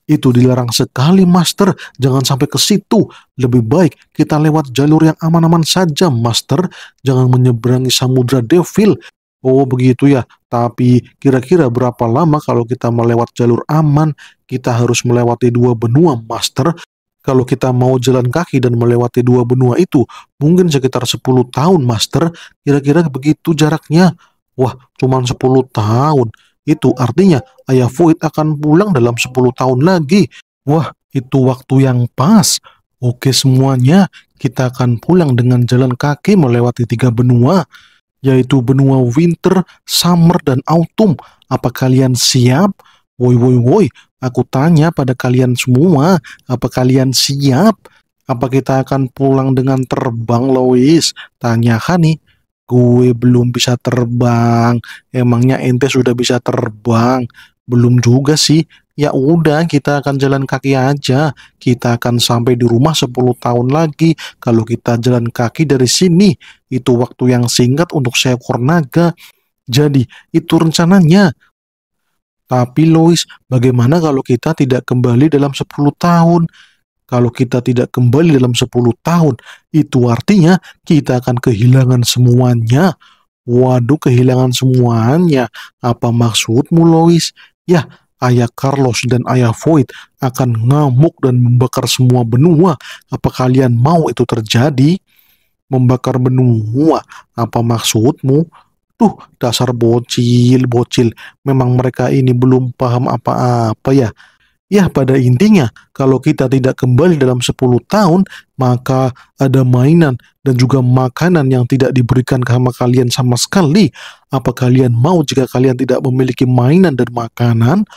itu dilarang sekali, Master. Jangan sampai ke situ. Lebih baik kita lewat jalur yang aman-aman saja, Master. Jangan menyeberangi samudra devil. Oh, begitu ya. Tapi kira-kira berapa lama kalau kita melewat jalur aman? Kita harus melewati dua benua, Master. Kalau kita mau jalan kaki dan melewati dua benua itu, mungkin sekitar 10 tahun, Master. Kira-kira begitu jaraknya. Wah, cuman 10 tahun. Itu artinya ayah Void akan pulang dalam 10 tahun lagi. Wah, itu waktu yang pas. Oke semuanya, kita akan pulang dengan jalan kaki melewati tiga benua, yaitu benua winter, summer, dan autumn. Apa kalian siap? Woi woi woi, aku tanya pada kalian semua, apa kalian siap? Apa kita akan pulang dengan terbang, Lois? Tanya Hani Gue belum bisa terbang. Emangnya ente sudah bisa terbang? Belum juga sih. Ya udah, kita akan jalan kaki aja. Kita akan sampai di rumah 10 tahun lagi. Kalau kita jalan kaki dari sini, itu waktu yang singkat untuk seekor naga. Jadi, itu rencananya. Tapi Lois, bagaimana kalau kita tidak kembali dalam 10 tahun? Kalau kita tidak kembali dalam 10 tahun, itu artinya kita akan kehilangan semuanya. Waduh, kehilangan semuanya. Apa maksudmu, Lois? Ya, ayah Carlos dan ayah Void akan ngamuk dan membakar semua benua. Apa kalian mau itu terjadi? Membakar benua? Apa maksudmu? Tuh, dasar bocil, bocil. Memang mereka ini belum paham apa-apa ya. Ya, pada intinya, kalau kita tidak kembali dalam 10 tahun, maka ada mainan dan juga makanan yang tidak diberikan sama kalian sama sekali. Apa kalian mau jika kalian tidak memiliki mainan dan makanan?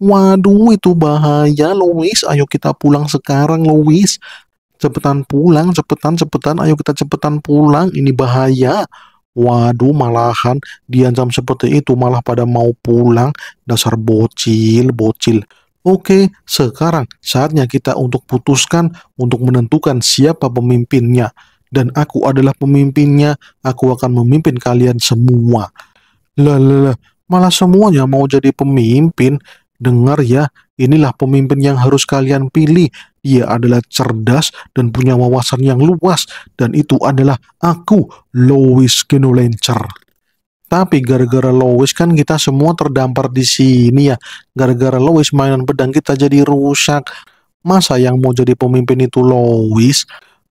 Waduh, itu bahaya, Louis. Ayo kita pulang sekarang, Louis. Cepetan pulang, cepetan, cepetan. Ayo kita cepetan pulang, ini bahaya. Waduh, malahan diancam seperti itu, malah pada mau pulang. Dasar bocil, bocil. Oke, sekarang saatnya kita untuk putuskan untuk menentukan siapa pemimpinnya. Dan aku adalah pemimpinnya, aku akan memimpin kalian semua. Lalala, malah semuanya mau jadi pemimpin. Dengar ya, inilah pemimpin yang harus kalian pilih. Dia adalah cerdas dan punya wawasan yang luas, dan itu adalah aku, Louis Genolencer. Tapi gara-gara Lois kan kita semua terdampar di sini ya. Gara-gara Lois mainan pedang kita jadi rusak. Masa yang mau jadi pemimpin itu Lois?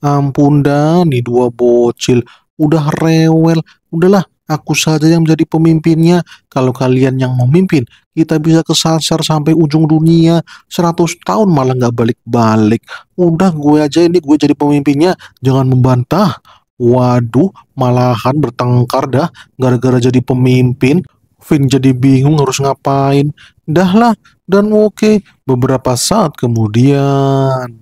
Ampun dah, nih dua bocil. Udah rewel. Udahlah, aku saja yang menjadi pemimpinnya. Kalau kalian yang memimpin, kita bisa kesasar sampai ujung dunia. Seratus tahun malah nggak balik-balik. Udah gue aja ini, gue jadi pemimpinnya. Jangan membantah. Waduh, malahan bertengkar dah gara-gara jadi pemimpin. Finn jadi bingung harus ngapain. Dahlah, dan oke, okay. beberapa saat kemudian.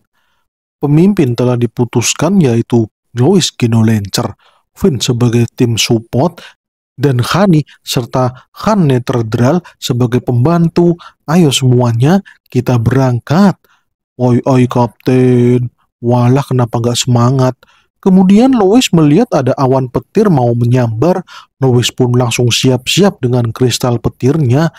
Pemimpin telah diputuskan yaitu Joyce Gino Lancer, Finn sebagai tim support, dan Hani serta Han Netherdral sebagai pembantu. Ayo semuanya, kita berangkat. Oi oi kapten, walah kenapa nggak semangat? Kemudian Lois melihat ada awan petir mau menyambar. Lois pun langsung siap-siap dengan kristal petirnya.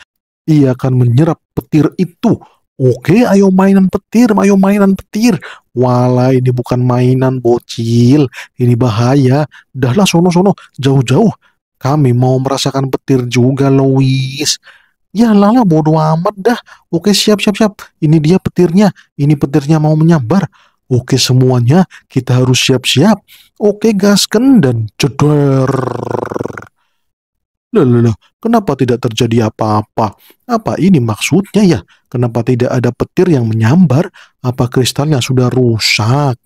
Ia akan menyerap petir itu. Oke, ayo mainan petir, ayo mainan petir. Walah, ini bukan mainan bocil. Ini bahaya. Dahlah sono-sono, jauh-jauh. Kami mau merasakan petir juga, Lois. Ya lala bodoh amat dah. Oke, siap-siap-siap. Ini dia petirnya. Ini petirnya mau menyambar. Oke semuanya kita harus siap-siap. Oke gasken dan loh, Lelah, kenapa tidak terjadi apa-apa? Apa ini maksudnya ya? Kenapa tidak ada petir yang menyambar? Apa kristalnya sudah rusak?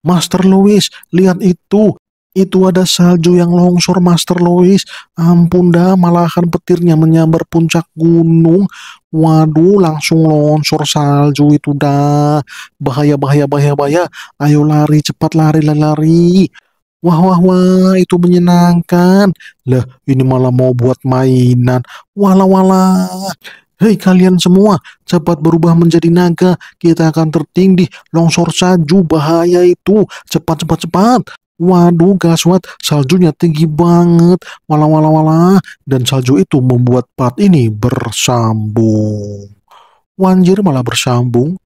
Master Louis, lihat itu, itu ada salju yang longsor, Master Lois. Ampun dah, malahan petirnya menyambar puncak gunung. Waduh, langsung longsor salju itu dah. Bahaya, bahaya, bahaya, bahaya. Ayo lari, cepat lari, lari, lari. Wah, wah, wah, itu menyenangkan. Lah, ini malah mau buat mainan. Walah, walah. Hei kalian semua, cepat berubah menjadi naga. Kita akan tertinggi, longsor salju, bahaya itu. Cepat, cepat, cepat. Waduh gaswat, saljunya tinggi banget. Wala wala wala dan salju itu membuat part ini bersambung. Wanjir malah bersambung.